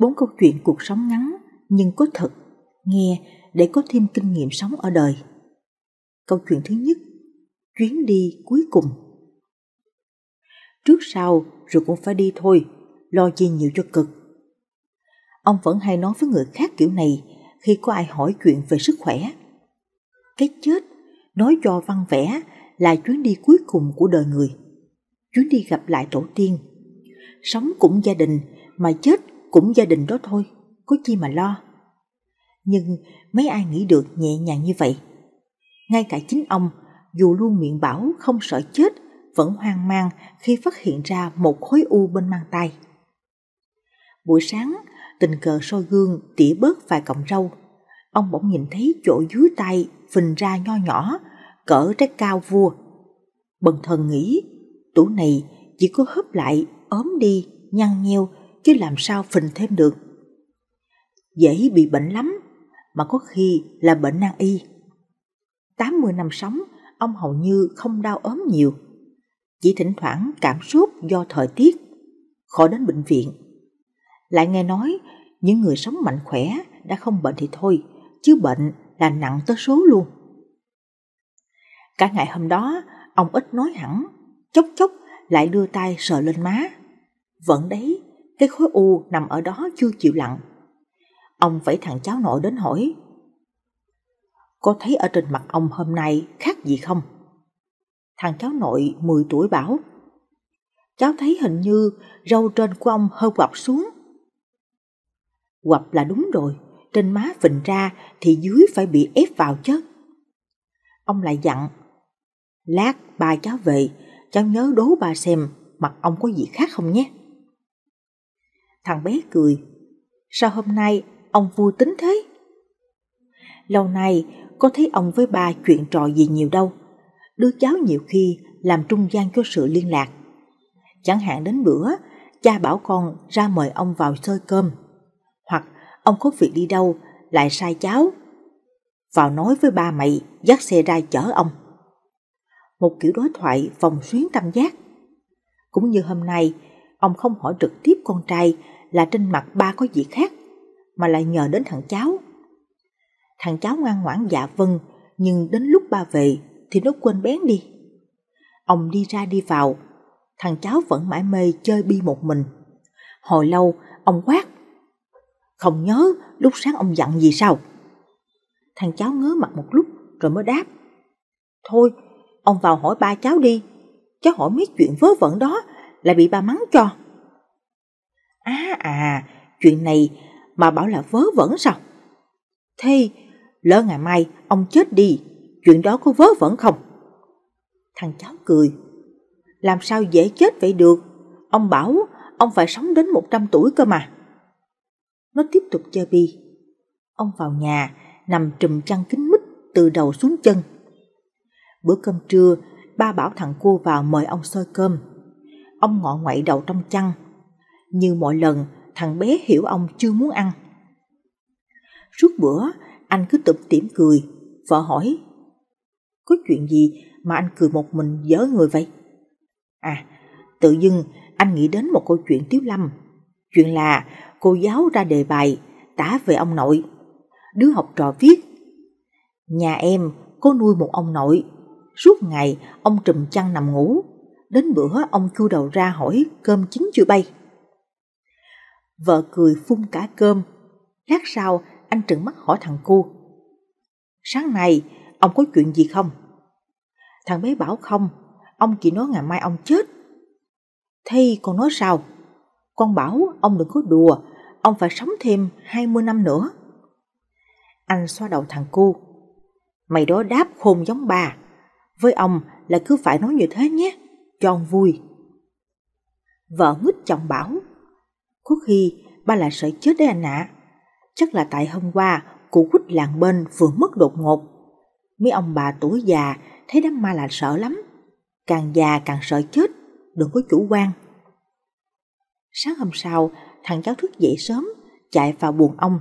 bốn câu chuyện cuộc sống ngắn nhưng có thật, nghe để có thêm kinh nghiệm sống ở đời. Câu chuyện thứ nhất, chuyến đi cuối cùng. Trước sau rồi cũng phải đi thôi, lo chi nhiều cho cực. Ông vẫn hay nói với người khác kiểu này khi có ai hỏi chuyện về sức khỏe. Cái chết, nói cho văn vẽ là chuyến đi cuối cùng của đời người. Chuyến đi gặp lại tổ tiên. Sống cũng gia đình mà chết cũng gia đình đó thôi, có chi mà lo. Nhưng mấy ai nghĩ được nhẹ nhàng như vậy. Ngay cả chính ông, dù luôn miệng bảo không sợ chết, vẫn hoang mang khi phát hiện ra một khối u bên mang tay. Buổi sáng, tình cờ soi gương tỉa bớt vài cọng râu. Ông bỗng nhìn thấy chỗ dưới tay phình ra nho nhỏ, cỡ trái cao vua. Bần thần nghĩ, tủ này chỉ có hấp lại, ốm đi, nhăn nheo chứ làm sao phình thêm được. Dễ bị bệnh lắm, mà có khi là bệnh nan y. 80 năm sống, ông hầu như không đau ốm nhiều, chỉ thỉnh thoảng cảm xúc do thời tiết, khỏi đến bệnh viện. Lại nghe nói, những người sống mạnh khỏe đã không bệnh thì thôi, chứ bệnh là nặng tới số luôn. Cả ngày hôm đó, ông ít nói hẳn, chốc chốc lại đưa tay sờ lên má. Vẫn đấy, cái khối u nằm ở đó chưa chịu lặng, Ông phải thằng cháu nội đến hỏi. Có thấy ở trên mặt ông hôm nay khác gì không? Thằng cháu nội 10 tuổi bảo. Cháu thấy hình như râu trên của ông hơi quặp xuống. Quặp là đúng rồi, trên má phình ra thì dưới phải bị ép vào chứ. Ông lại dặn, lát ba cháu về, cháu nhớ đố ba xem mặt ông có gì khác không nhé. Thằng bé cười. Sao hôm nay ông vui tính thế? Lâu nay có thấy ông với bà chuyện trò gì nhiều đâu. Đứa cháu nhiều khi làm trung gian cho sự liên lạc. Chẳng hạn đến bữa, cha bảo con ra mời ông vào xơi cơm. Hoặc ông có việc đi đâu lại sai cháu. Vào nói với ba mày dắt xe ra chở ông. Một kiểu đối thoại vòng xuyến tâm giác. Cũng như hôm nay, Ông không hỏi trực tiếp con trai là trên mặt ba có gì khác, mà lại nhờ đến thằng cháu. Thằng cháu ngoan ngoãn dạ vâng, nhưng đến lúc ba về thì nó quên bén đi. Ông đi ra đi vào, thằng cháu vẫn mãi mê chơi bi một mình. Hồi lâu, ông quát. Không nhớ lúc sáng ông dặn gì sao? Thằng cháu ngớ mặt một lúc rồi mới đáp. Thôi, ông vào hỏi ba cháu đi. Cháu hỏi mấy chuyện vớ vẩn đó lại bị ba mắng cho. Á à, à, chuyện này mà bảo là vớ vẩn sao? Thế lỡ ngày mai ông chết đi, chuyện đó có vớ vẩn không? Thằng cháu cười. Làm sao dễ chết vậy được? Ông bảo ông phải sống đến 100 tuổi cơ mà. Nó tiếp tục chơi bi. Ông vào nhà, nằm trùm chăn kính mít từ đầu xuống chân. Bữa cơm trưa, ba bảo thằng cô vào mời ông xôi cơm ông ngọ ngoại đầu trong chăn. Như mọi lần, thằng bé hiểu ông chưa muốn ăn. Suốt bữa, anh cứ tụm tỉm cười, vợ hỏi, có chuyện gì mà anh cười một mình dở người vậy? À, tự dưng anh nghĩ đến một câu chuyện Tiếu Lâm. Chuyện là cô giáo ra đề bài tả về ông nội. Đứa học trò viết, nhà em có nuôi một ông nội, suốt ngày ông trùm chăn nằm ngủ, đến bữa ông chui đầu ra hỏi cơm chín chưa bay. Vợ cười phun cả cơm, lát sau anh trợn mắt hỏi thằng cu. Sáng nay ông có chuyện gì không? Thằng bé bảo không, ông chỉ nói ngày mai ông chết. Thì con nói sao? Con bảo ông đừng có đùa, ông phải sống thêm 20 năm nữa. Anh xoa đầu thằng cu. Mày đó đáp khôn giống bà. Với ông là cứ phải nói như thế nhé cho vui. Vợ mít chồng bảo, có khi ba lại sợ chết đấy anh ạ. Chắc là tại hôm qua cụ quýt làng bên vừa mất đột ngột. Mấy ông bà tuổi già thấy đám ma là sợ lắm. Càng già càng sợ chết, đừng có chủ quan. Sáng hôm sau, thằng cháu thức dậy sớm, chạy vào buồn ông.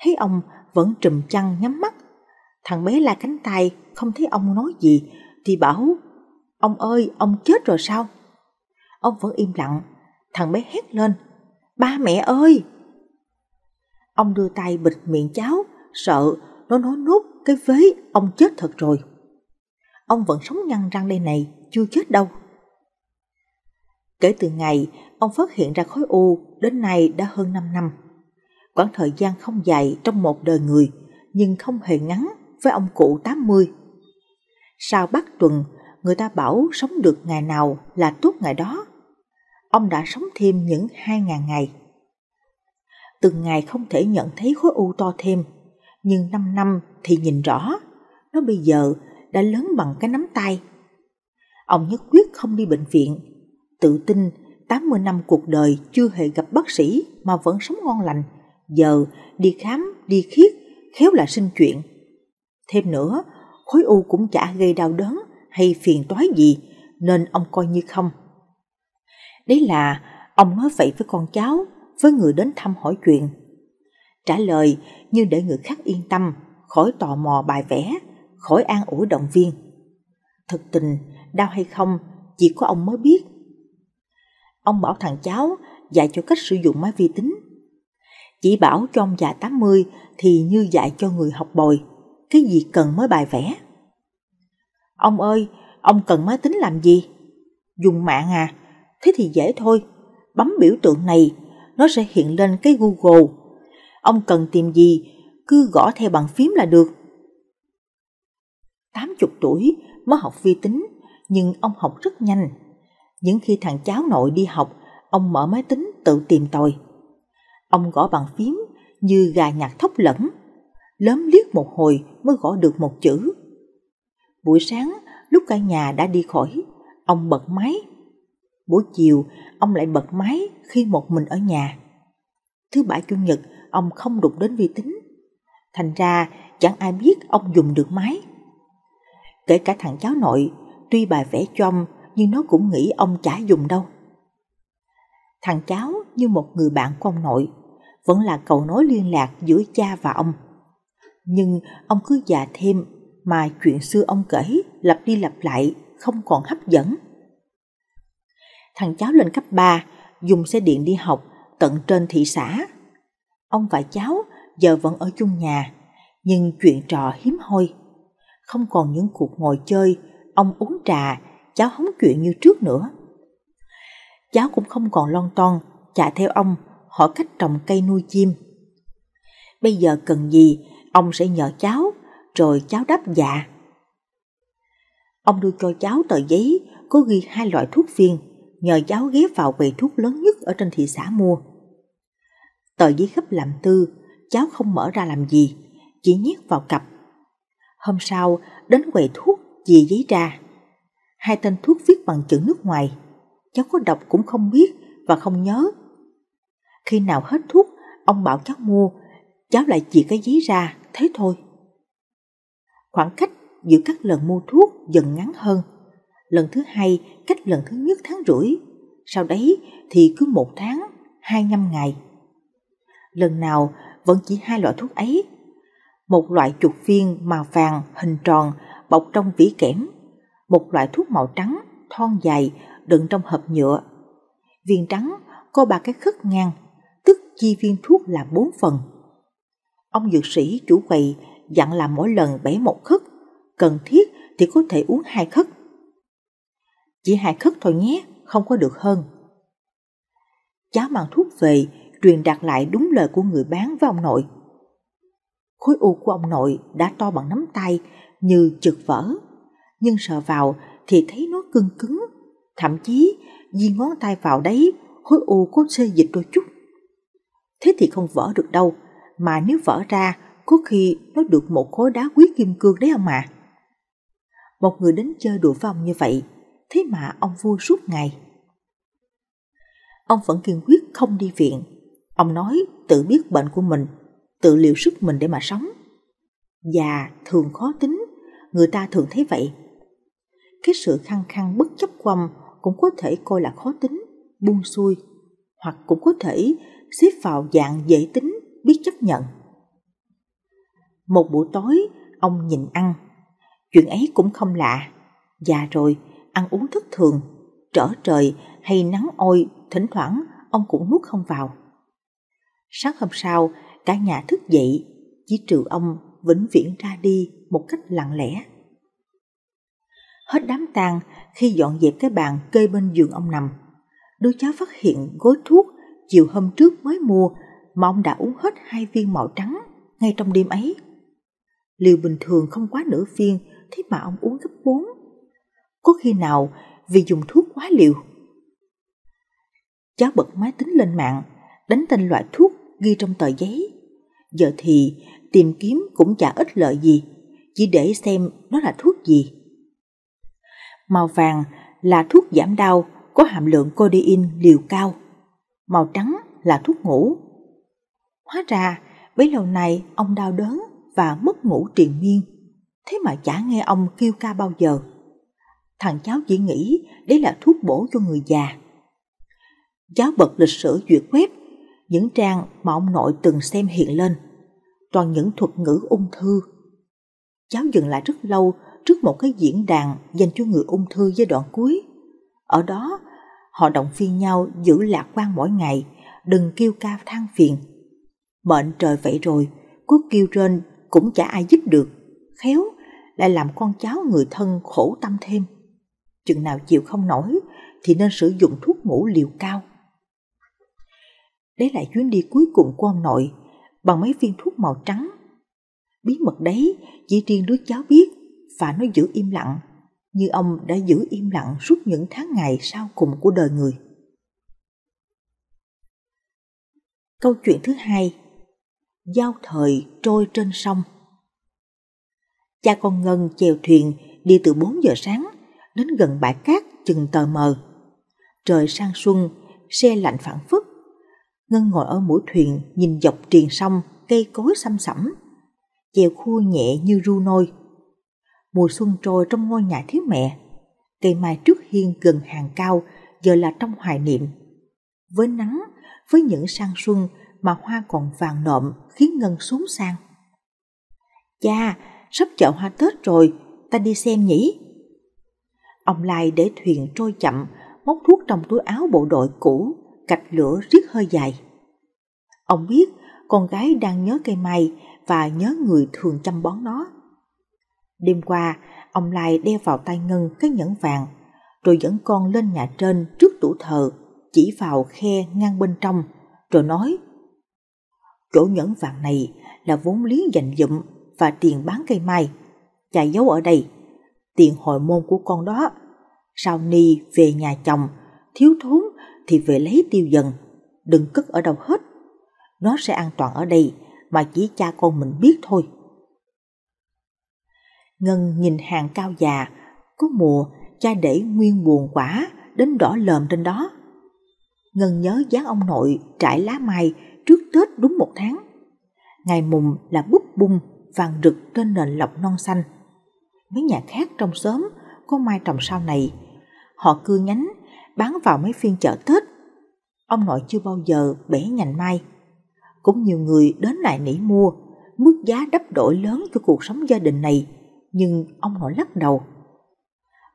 Thấy ông vẫn trùm chăn nhắm mắt. Thằng bé la cánh tay, không thấy ông nói gì, thì bảo Ông ơi, ông chết rồi sao? Ông vẫn im lặng, thằng bé hét lên. Ba mẹ ơi! Ông đưa tay bịt miệng cháu, sợ nó nói nốt cái vế ông chết thật rồi. Ông vẫn sống nhăn răng đây này, chưa chết đâu. Kể từ ngày ông phát hiện ra khối u đến nay đã hơn 5 năm. Quãng thời gian không dài trong một đời người nhưng không hề ngắn với ông cụ 80. Sau bác tuần người ta bảo sống được ngày nào là tốt ngày đó. Ông đã sống thêm những 2.000 ngày. Từng ngày không thể nhận thấy khối u to thêm, nhưng 5 năm thì nhìn rõ, nó bây giờ đã lớn bằng cái nắm tay. Ông nhất quyết không đi bệnh viện, tự tin 80 năm cuộc đời chưa hề gặp bác sĩ mà vẫn sống ngon lành, giờ đi khám, đi khiết, khéo là sinh chuyện. Thêm nữa, khối u cũng chả gây đau đớn hay phiền toái gì nên ông coi như không. Đấy là ông nói vậy với con cháu, với người đến thăm hỏi chuyện. Trả lời như để người khác yên tâm, khỏi tò mò bài vẽ, khỏi an ủi động viên. Thực tình, đau hay không, chỉ có ông mới biết. Ông bảo thằng cháu dạy cho cách sử dụng máy vi tính. Chỉ bảo cho ông già 80 thì như dạy cho người học bồi, cái gì cần mới bài vẽ. Ông ơi, ông cần máy tính làm gì? Dùng mạng à? Thế thì dễ thôi. Bấm biểu tượng này, nó sẽ hiện lên cái Google. Ông cần tìm gì, cứ gõ theo bàn phím là được. 80 tuổi mới học vi tính, nhưng ông học rất nhanh. Những khi thằng cháu nội đi học, ông mở máy tính tự tìm tòi. Ông gõ bàn phím như gà nhặt thóc lẫn, lớn liếc một hồi mới gõ được một chữ Buổi sáng, lúc cả nhà đã đi khỏi, ông bật máy. Buổi chiều, ông lại bật máy khi một mình ở nhà. Thứ bảy chủ nhật, ông không đụng đến vi tính. Thành ra, chẳng ai biết ông dùng được máy. Kể cả thằng cháu nội, tuy bà vẽ cho ông, nhưng nó cũng nghĩ ông chả dùng đâu. Thằng cháu như một người bạn của ông nội, vẫn là cầu nối liên lạc giữa cha và ông. Nhưng ông cứ già thêm mà chuyện xưa ông kể lặp đi lặp lại không còn hấp dẫn. Thằng cháu lên cấp 3 dùng xe điện đi học tận trên thị xã. Ông và cháu giờ vẫn ở chung nhà, nhưng chuyện trò hiếm hoi. Không còn những cuộc ngồi chơi, ông uống trà, cháu hóng chuyện như trước nữa. Cháu cũng không còn lon ton, chạy theo ông, hỏi cách trồng cây nuôi chim. Bây giờ cần gì, ông sẽ nhờ cháu rồi cháu đáp dạ. Ông đưa cho cháu tờ giấy có ghi hai loại thuốc viên, nhờ cháu ghé vào quầy thuốc lớn nhất ở trên thị xã mua. Tờ giấy gấp làm tư, cháu không mở ra làm gì, chỉ nhét vào cặp. Hôm sau, đến quầy thuốc dì giấy ra. Hai tên thuốc viết bằng chữ nước ngoài, cháu có đọc cũng không biết và không nhớ. Khi nào hết thuốc, ông bảo cháu mua, cháu lại chỉ cái giấy ra, thế thôi. Khoảng cách giữa các lần mua thuốc dần ngắn hơn. Lần thứ hai cách lần thứ nhất tháng rưỡi, sau đấy thì cứ một tháng, hai năm ngày. Lần nào vẫn chỉ hai loại thuốc ấy. Một loại chuột viên màu vàng hình tròn bọc trong vỉ kẽm, một loại thuốc màu trắng thon dài đựng trong hộp nhựa. Viên trắng có ba cái khất ngang, tức chi viên thuốc là bốn phần. Ông dược sĩ chủ quầy dặn là mỗi lần bẻ một khất, cần thiết thì có thể uống hai khất. Chỉ hai khất thôi nhé, không có được hơn. Cháu mang thuốc về, truyền đạt lại đúng lời của người bán với ông nội. Khối u của ông nội đã to bằng nắm tay, như chực vỡ. Nhưng sờ vào thì thấy nó cưng cứng, thậm chí di ngón tay vào đấy, khối u có xê dịch đôi chút. Thế thì không vỡ được đâu, mà nếu vỡ ra có khi nó được một khối đá quý kim cương đấy ông ạ. Một người đến chơi đùa với ông như vậy, thế mà ông vui suốt ngày. Ông vẫn kiên quyết không đi viện. Ông nói tự biết bệnh của mình, tự liệu sức mình để mà sống. Già thường khó tính, người ta thường thấy vậy. Cái sự khăng khăng bất chấp của cũng có thể coi là khó tính, buông xuôi, hoặc cũng có thể xếp vào dạng dễ tính, biết chấp nhận. Một buổi tối, ông nhịn ăn. Chuyện ấy cũng không lạ. Già rồi, ăn uống thất thường, trở trời hay nắng oi thỉnh thoảng ông cũng nuốt không vào. Sáng hôm sau, cả nhà thức dậy, chỉ trừ ông vĩnh viễn ra đi một cách lặng lẽ. Hết đám tang khi dọn dẹp cái bàn kê bên giường ông nằm, đứa cháu phát hiện gối thuốc chiều hôm trước mới mua mà ông đã uống hết hai viên màu trắng ngay trong đêm ấy. Liều bình thường không quá nửa viên, thế mà ông uống gấp bốn. Có khi nào vì dùng thuốc quá liều? Cháu bật máy tính lên mạng, đánh tên loại thuốc ghi trong tờ giấy. Giờ thì tìm kiếm cũng chả ích lợi gì, chỉ để xem nó là thuốc gì. Màu vàng là thuốc giảm đau có hàm lượng codein liều cao. Màu trắng là thuốc ngủ. Hóa ra, bấy lâu nay ông đau đớn và mất ngủ triền miên. Thế mà chả nghe ông kêu ca bao giờ. Thằng cháu chỉ nghĩ đấy là thuốc bổ cho người già. Cháu bật lịch sử duyệt web, những trang mà ông nội từng xem hiện lên. Toàn những thuật ngữ ung thư. Cháu dừng lại rất lâu trước một cái diễn đàn dành cho người ung thư giai đoạn cuối. Ở đó, họ động viên nhau giữ lạc quan mỗi ngày, đừng kêu ca than phiền. Mệnh trời vậy rồi, cứ kêu trên cũng chả ai giúp được, khéo lại làm con cháu người thân khổ tâm thêm. Chừng nào chịu không nổi thì nên sử dụng thuốc ngủ liều cao. Đấy là chuyến đi cuối cùng của ông nội bằng mấy viên thuốc màu trắng. Bí mật đấy chỉ riêng đứa cháu biết và nó giữ im lặng như ông đã giữ im lặng suốt những tháng ngày sau cùng của đời người. Câu chuyện thứ hai giao thời trôi trên sông. Cha con Ngân chèo thuyền đi từ 4 giờ sáng đến gần bãi cát chừng tờ mờ. Trời sang xuân, xe lạnh phản phất. Ngân ngồi ở mũi thuyền nhìn dọc triền sông, cây cối xăm xẩm. Chèo khua nhẹ như ru nôi. Mùa xuân trôi trong ngôi nhà thiếu mẹ. Cây mai trước hiên gần hàng cao giờ là trong hoài niệm. Với nắng, với những sang xuân mà hoa còn vàng nộm khiến Ngân xuống sang. Cha, sắp chợ hoa Tết rồi, ta đi xem nhỉ? Ông Lai để thuyền trôi chậm, móc thuốc trong túi áo bộ đội cũ, cạch lửa riết hơi dài. Ông biết con gái đang nhớ cây mai và nhớ người thường chăm bón nó. Đêm qua, ông Lai đeo vào tay Ngân cái nhẫn vàng, rồi dẫn con lên nhà trên trước tủ thờ, chỉ vào khe ngang bên trong, rồi nói Chỗ nhẫn vàng này là vốn lý dành dụm và tiền bán cây mai. Cha giấu ở đây, tiền hồi môn của con đó. Sau ni về nhà chồng, thiếu thốn thì về lấy tiêu dần, đừng cất ở đâu hết. Nó sẽ an toàn ở đây mà chỉ cha con mình biết thôi. Ngân nhìn hàng cao già, có mùa cha để nguyên buồn quả đến đỏ lờm trên đó. Ngân nhớ dáng ông nội trải lá mai trước Tết đúng một tháng. Ngày mùng là búp bung vàng rực trên nền lọc non xanh. Mấy nhà khác trong xóm có mai trồng sau này. Họ cưa nhánh, bán vào mấy phiên chợ Tết. Ông nội chưa bao giờ bẻ nhành mai. Cũng nhiều người đến lại nỉ mua, mức giá đắp đổi lớn cho cuộc sống gia đình này. Nhưng ông nội lắc đầu.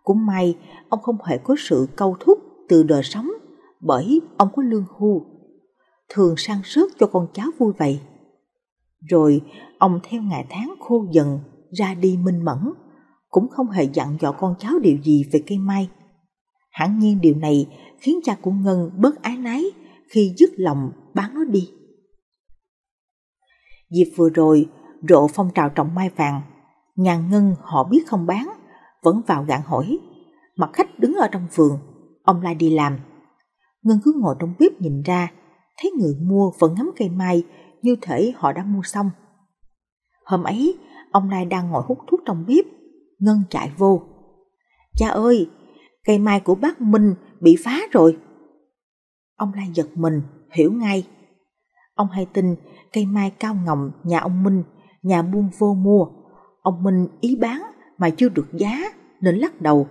Cũng may, ông không hề có sự câu thúc từ đời sống bởi ông có lương hưu thường sang sớt cho con cháu vui vậy. Rồi ông theo ngày tháng khô dần ra đi minh mẫn, cũng không hề dặn dò con cháu điều gì về cây mai. Hẳn nhiên điều này khiến cha của Ngân bớt ái nái khi dứt lòng bán nó đi. Dịp vừa rồi, rộ phong trào trồng mai vàng, nhà Ngân họ biết không bán, vẫn vào gạn hỏi. Mặt khách đứng ở trong vườn, ông lai đi làm. Ngân cứ ngồi trong bếp nhìn ra, thấy người mua vẫn ngắm cây mai như thể họ đã mua xong. Hôm ấy, ông Lai đang ngồi hút thuốc trong bếp, Ngân chạy vô. Cha ơi, cây mai của bác Minh bị phá rồi. Ông Lai giật mình, hiểu ngay. Ông hay tin cây mai cao ngọng nhà ông Minh, nhà buôn vô mua. Ông Minh ý bán mà chưa được giá nên lắc đầu,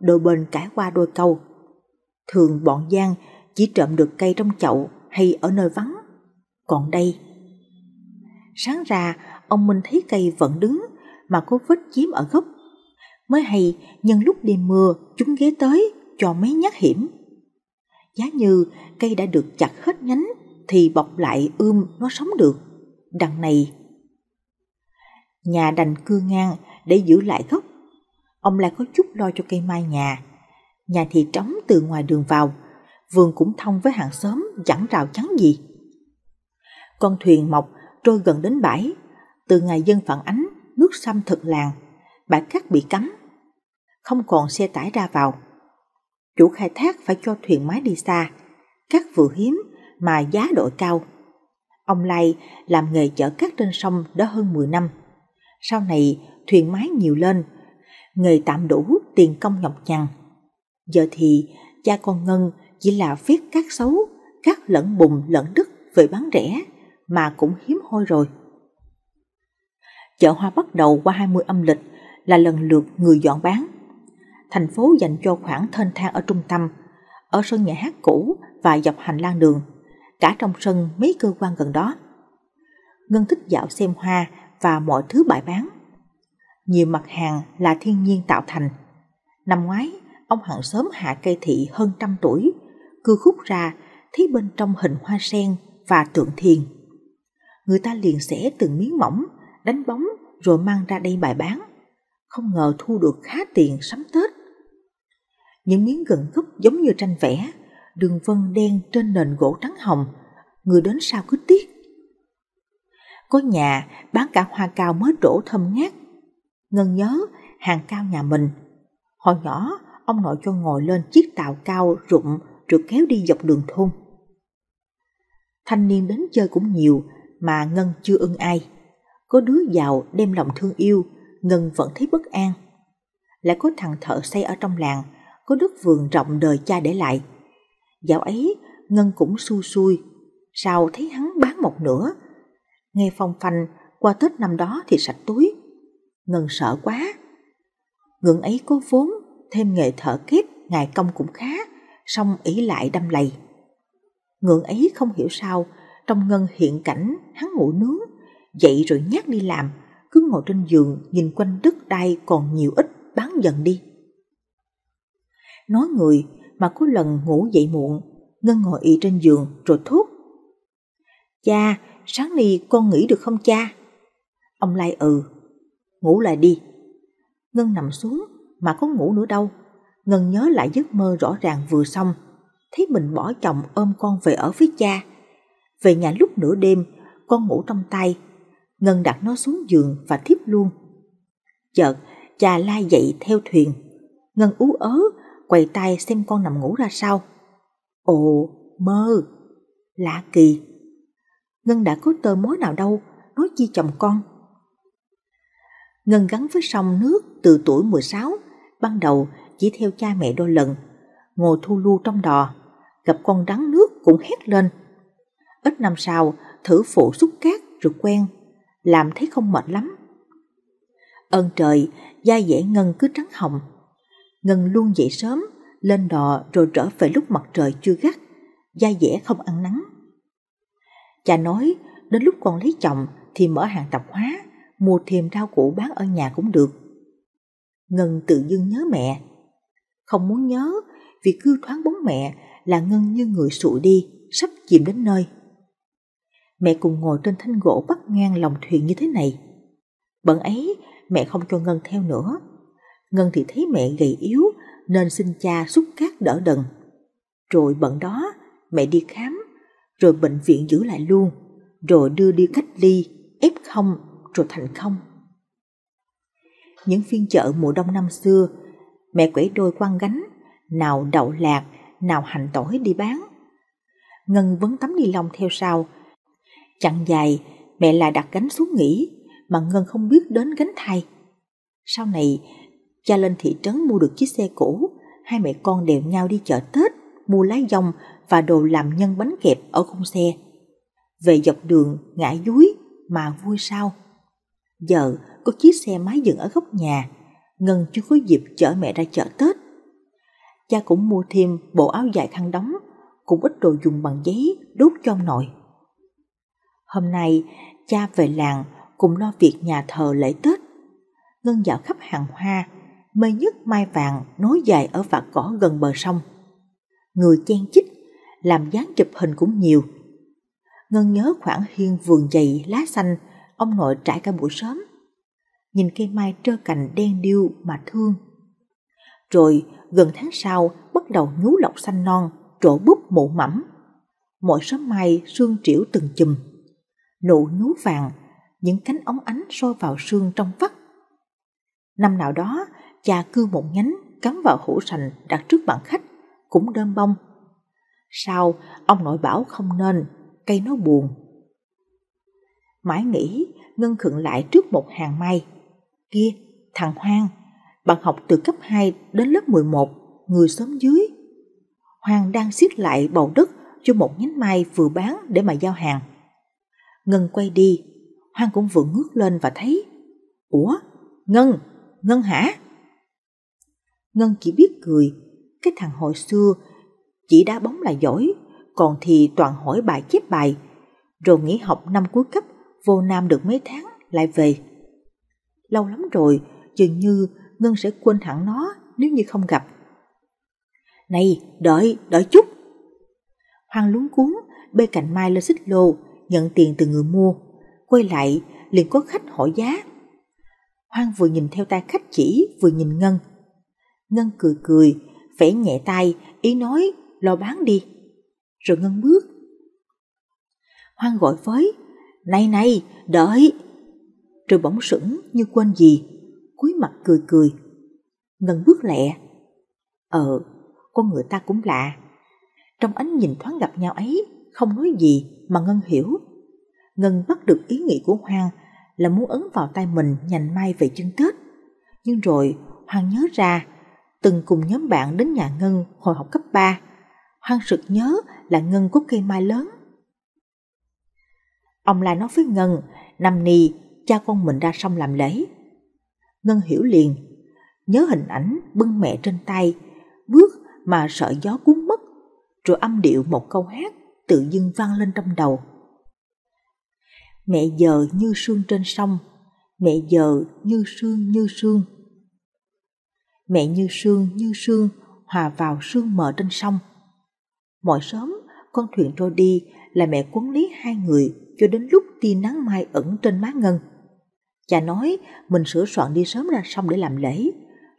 đôi bên cãi qua đôi câu. Thường bọn Giang chỉ trộm được cây trong chậu hay ở nơi vắng. Còn đây, sáng ra ông Minh thấy cây vẫn đứng mà có vết chiếm ở gốc. Mới hay nhân lúc đêm mưa chúng ghé tới cho mấy nhát hiểm. Giá như cây đã được chặt hết nhánh thì bọc lại ươm nó sống được. Đằng này, nhà đành cưa ngang để giữ lại gốc. Ông lại có chút lo cho cây mai nhà. Nhà thì trống từ ngoài đường vào, Vương cũng thông với hàng xóm chẳng rào chắn gì. Con thuyền mọc trôi gần đến bãi. Từ ngày dân phản ánh, nước xâm thực làng, bãi cát bị cấm. Không còn xe tải ra vào. Chủ khai thác phải cho thuyền máy đi xa. Cát vừa hiếm mà giá đội cao. Ông Lai làm nghề chở cát trên sông đã hơn 10 năm. Sau này thuyền máy nhiều lên, nghề tạm đủ tiền công nhọc nhằn. Giờ thì cha con Ngân chỉ là viết các xấu, các lẫn bùn lẫn đức về bán rẻ mà cũng hiếm hoi rồi. Chợ hoa bắt đầu qua 20 âm lịch là lần lượt người dọn bán. Thành phố dành cho khoảng thênh thang ở trung tâm, ở sân nhà hát cũ và dọc hành lang đường, cả trong sân mấy cơ quan gần đó. Ngân thích dạo xem hoa và mọi thứ bày bán. Nhiều mặt hàng là thiên nhiên tạo thành. Năm ngoái, ông hàng xóm Hạ Cây Thị hơn trăm tuổi cưa khúc ra, thấy bên trong hình hoa sen và tượng thiền. Người ta liền xẻ từng miếng mỏng, đánh bóng rồi mang ra đây bài bán. Không ngờ thu được khá tiền sắm Tết. Những miếng gần gấp giống như tranh vẽ, đường vân đen trên nền gỗ trắng hồng, người đến sao cứ tiếc. Có nhà bán cả hoa cao mới trổ thơm ngát. Ngân nhớ hàng cao nhà mình. Hồi nhỏ, ông nội cho ngồi lên chiếc tàu cao rụng trượt kéo đi dọc đường thôn. Thanh niên đến chơi cũng nhiều mà Ngân chưa ưng ai. Có đứa giàu đem lòng thương yêu, Ngân vẫn thấy bất an. Lại có thằng thợ xây ở trong làng, có đất vườn rộng đời cha để lại. Dạo ấy, Ngân cũng xui xui, sao thấy hắn bán một nửa. Nghe phong phanh, qua Tết năm đó thì sạch túi. Ngân sợ quá. Ngưỡng ấy có vốn, thêm nghề thợ kép, ngày công cũng khá, song ý lại đâm lầy. Ngượng ấy không hiểu sao, trong ngân hiện cảnh hắn ngủ nướng, dậy rồi nhát đi làm, cứ ngồi trên giường nhìn quanh đất đai còn nhiều ít bán dần đi. Nói người mà có lần ngủ dậy muộn, Ngân ngồi y trên giường rồi thốt. Cha, sáng nay con nghỉ được không cha? Ông Lai ừ, ngủ lại đi. Ngân nằm xuống mà có ngủ nữa đâu, Ngân nhớ lại giấc mơ rõ ràng vừa xong, thấy mình bỏ chồng ôm con về ở với cha. Về nhà lúc nửa đêm, con ngủ trong tay. Ngân đặt nó xuống giường và thiếp luôn. Chợt, cha la dậy theo thuyền. Ngân ú ớ, quầy tay xem con nằm ngủ ra sao. Ồ, mơ! Lạ kỳ! Ngân đã có tơ mối nào đâu, nói chi chồng con. Ngân gắn với sông nước từ tuổi 16, ban đầu chỉ theo cha mẹ đôi lần, ngồi thu lu trong đò, gặp con rắn nước cũng hét lên. Ít năm sau, thử phụ xúc cát rồi quen, làm thấy không mệt lắm. Ơn trời, da dễ Ngân cứ trắng hồng. Ngân luôn dậy sớm, lên đò rồi trở về lúc mặt trời chưa gắt, da dễ không ăn nắng. Cha nói, đến lúc con lấy chồng thì mở hàng tạp hóa, mua thêm rau củ bán ở nhà cũng được. Ngân tự dưng nhớ mẹ, không muốn nhớ vì cứ thoáng bóng mẹ là Ngân như người sụi đi, sắp chìm đến nơi. Mẹ cùng ngồi trên thanh gỗ bắt ngang lòng thuyền như thế này. Bận ấy, mẹ không cho Ngân theo nữa. Ngân thì thấy mẹ gầy yếu nên xin cha xúc cát đỡ đần. Rồi bận đó, mẹ đi khám, rồi bệnh viện giữ lại luôn, rồi đưa đi cách ly, ép không, rồi thành không. Những phiên chợ mùa đông năm xưa mẹ quẩy đôi quăng gánh, nào đậu lạc, nào hành tỏi đi bán. Ngân vấn tấm ni lông theo sau. Chặn dài, mẹ lại đặt gánh xuống nghỉ, mà Ngân không biết đến gánh thay. Sau này, cha lên thị trấn mua được chiếc xe cũ, hai mẹ con đều nhau đi chợ Tết, mua lá dông và đồ làm nhân bánh kẹp ở khung xe. Về dọc đường, ngã dúi mà vui sao. Giờ có chiếc xe máy dựng ở góc nhà, Ngân chưa có dịp chở mẹ ra chợ Tết. Cha cũng mua thêm bộ áo dài khăn đóng, cũng ít đồ dùng bằng giấy đốt cho ông nội. Hôm nay, cha về làng cùng lo việc nhà thờ lễ Tết. Ngân dạo khắp hàng hoa, mê nhất mai vàng nối dài ở vạt cỏ gần bờ sông. Người chen chích, làm dáng chụp hình cũng nhiều. Ngân nhớ khoảng hiên vườn dày lá xanh, ông nội trải cả buổi sớm nhìn cây mai trơ cành đen điêu mà thương. Rồi gần tháng sau bắt đầu nhú lọc xanh non, trổ búp mụ mẫm. Mỗi sớm mai sương triểu từng chùm. Nụ nhú vàng, những cánh ống ánh soi vào sương trong vắt. Năm nào đó, cha cưa một nhánh cắm vào hũ sành đặt trước bàn khách, cũng đơm bông. Sau, ông nội bảo không nên, cây nó buồn. Mãi nghĩ, Ngân khựng lại trước một hàng may. Kia, thằng Hoang, bạn học từ cấp 2 đến lớp 11, người xóm dưới. Hoang đang xiết lại bầu đất cho một nhánh mai vừa bán để mà giao hàng. Ngân quay đi, Hoang cũng vừa ngước lên và thấy. Ủa, Ngân, Ngân hả? Ngân chỉ biết cười, cái thằng hồi xưa chỉ đá bóng là giỏi, còn thì toàn hỏi bài chép bài, rồi nghỉ học năm cuối cấp, vô nam được mấy tháng lại về. Lâu lắm rồi, dường như Ngân sẽ quên hẳn nó nếu như không gặp. Này, đợi, đợi chút. Hoàng lúng cuốn, bê cạnh Mai lên xích lô, nhận tiền từ người mua. Quay lại, liền có khách hỏi giá. Hoang vừa nhìn theo tay khách chỉ, vừa nhìn Ngân. Ngân cười cười, vẽ nhẹ tay, ý nói, lo bán đi. Rồi Ngân bước. Hoang gọi với, này này, đợi, rồi bỗng sững như quên gì, cúi mặt cười cười. Ngân bước lẹ. Ờ, con người ta cũng lạ. Trong ánh nhìn thoáng gặp nhau ấy, không nói gì mà Ngân hiểu. Ngân bắt được ý nghĩ của hoang là muốn ấn vào tay mình nhành mai về chân Tết. Nhưng rồi hoang nhớ ra, từng cùng nhóm bạn đến nhà Ngân hồi học cấp 3. hoang sực nhớ là Ngân có cây mai lớn. Ông la nói với Ngân, năm nì cha con mình ra sông làm lễ. Ngân hiểu liền, nhớ hình ảnh bưng mẹ trên tay, bước mà sợ gió cuốn mất, rồi âm điệu một câu hát tự dưng vang lên trong đầu. Mẹ giờ như sương trên sông, mẹ giờ như sương như sương. Mẹ như sương như sương hòa vào sương mờ trên sông. Mỗi sớm con thuyền trôi đi là mẹ quấn lý hai người cho đến lúc tia nắng mai ẩn trên má ngân. Cha nói mình sửa soạn đi sớm ra xong để làm lễ,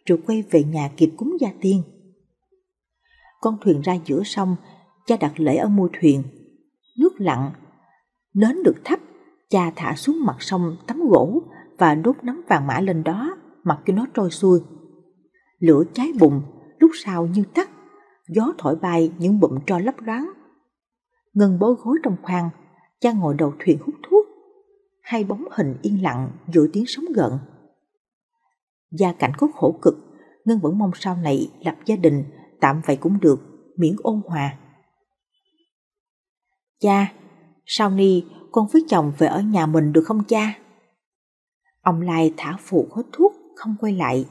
rồi quay về nhà kịp cúng gia tiên. Con thuyền ra giữa sông, cha đặt lễ ở mua thuyền. Nước lặng, nến được thắp, cha thả xuống mặt sông tấm gỗ và đốt nắm vàng mã lên đó, mặc cho nó trôi xuôi. Lửa cháy bùng, lúc sau như tắt, gió thổi bay những bụm tro lấp ráng. Ngân bối gối trong khoang, cha ngồi đầu thuyền hút thuốc, hai bóng hình yên lặng giữa tiếng sóng gợn. Gia cảnh có khổ cực, Ngân vẫn mong sau này lập gia đình, tạm vậy cũng được, miễn ôn hòa. Cha, sau ni con với chồng về ở nhà mình được không cha? Ông Lai thả phụ hết thuốc, không quay lại,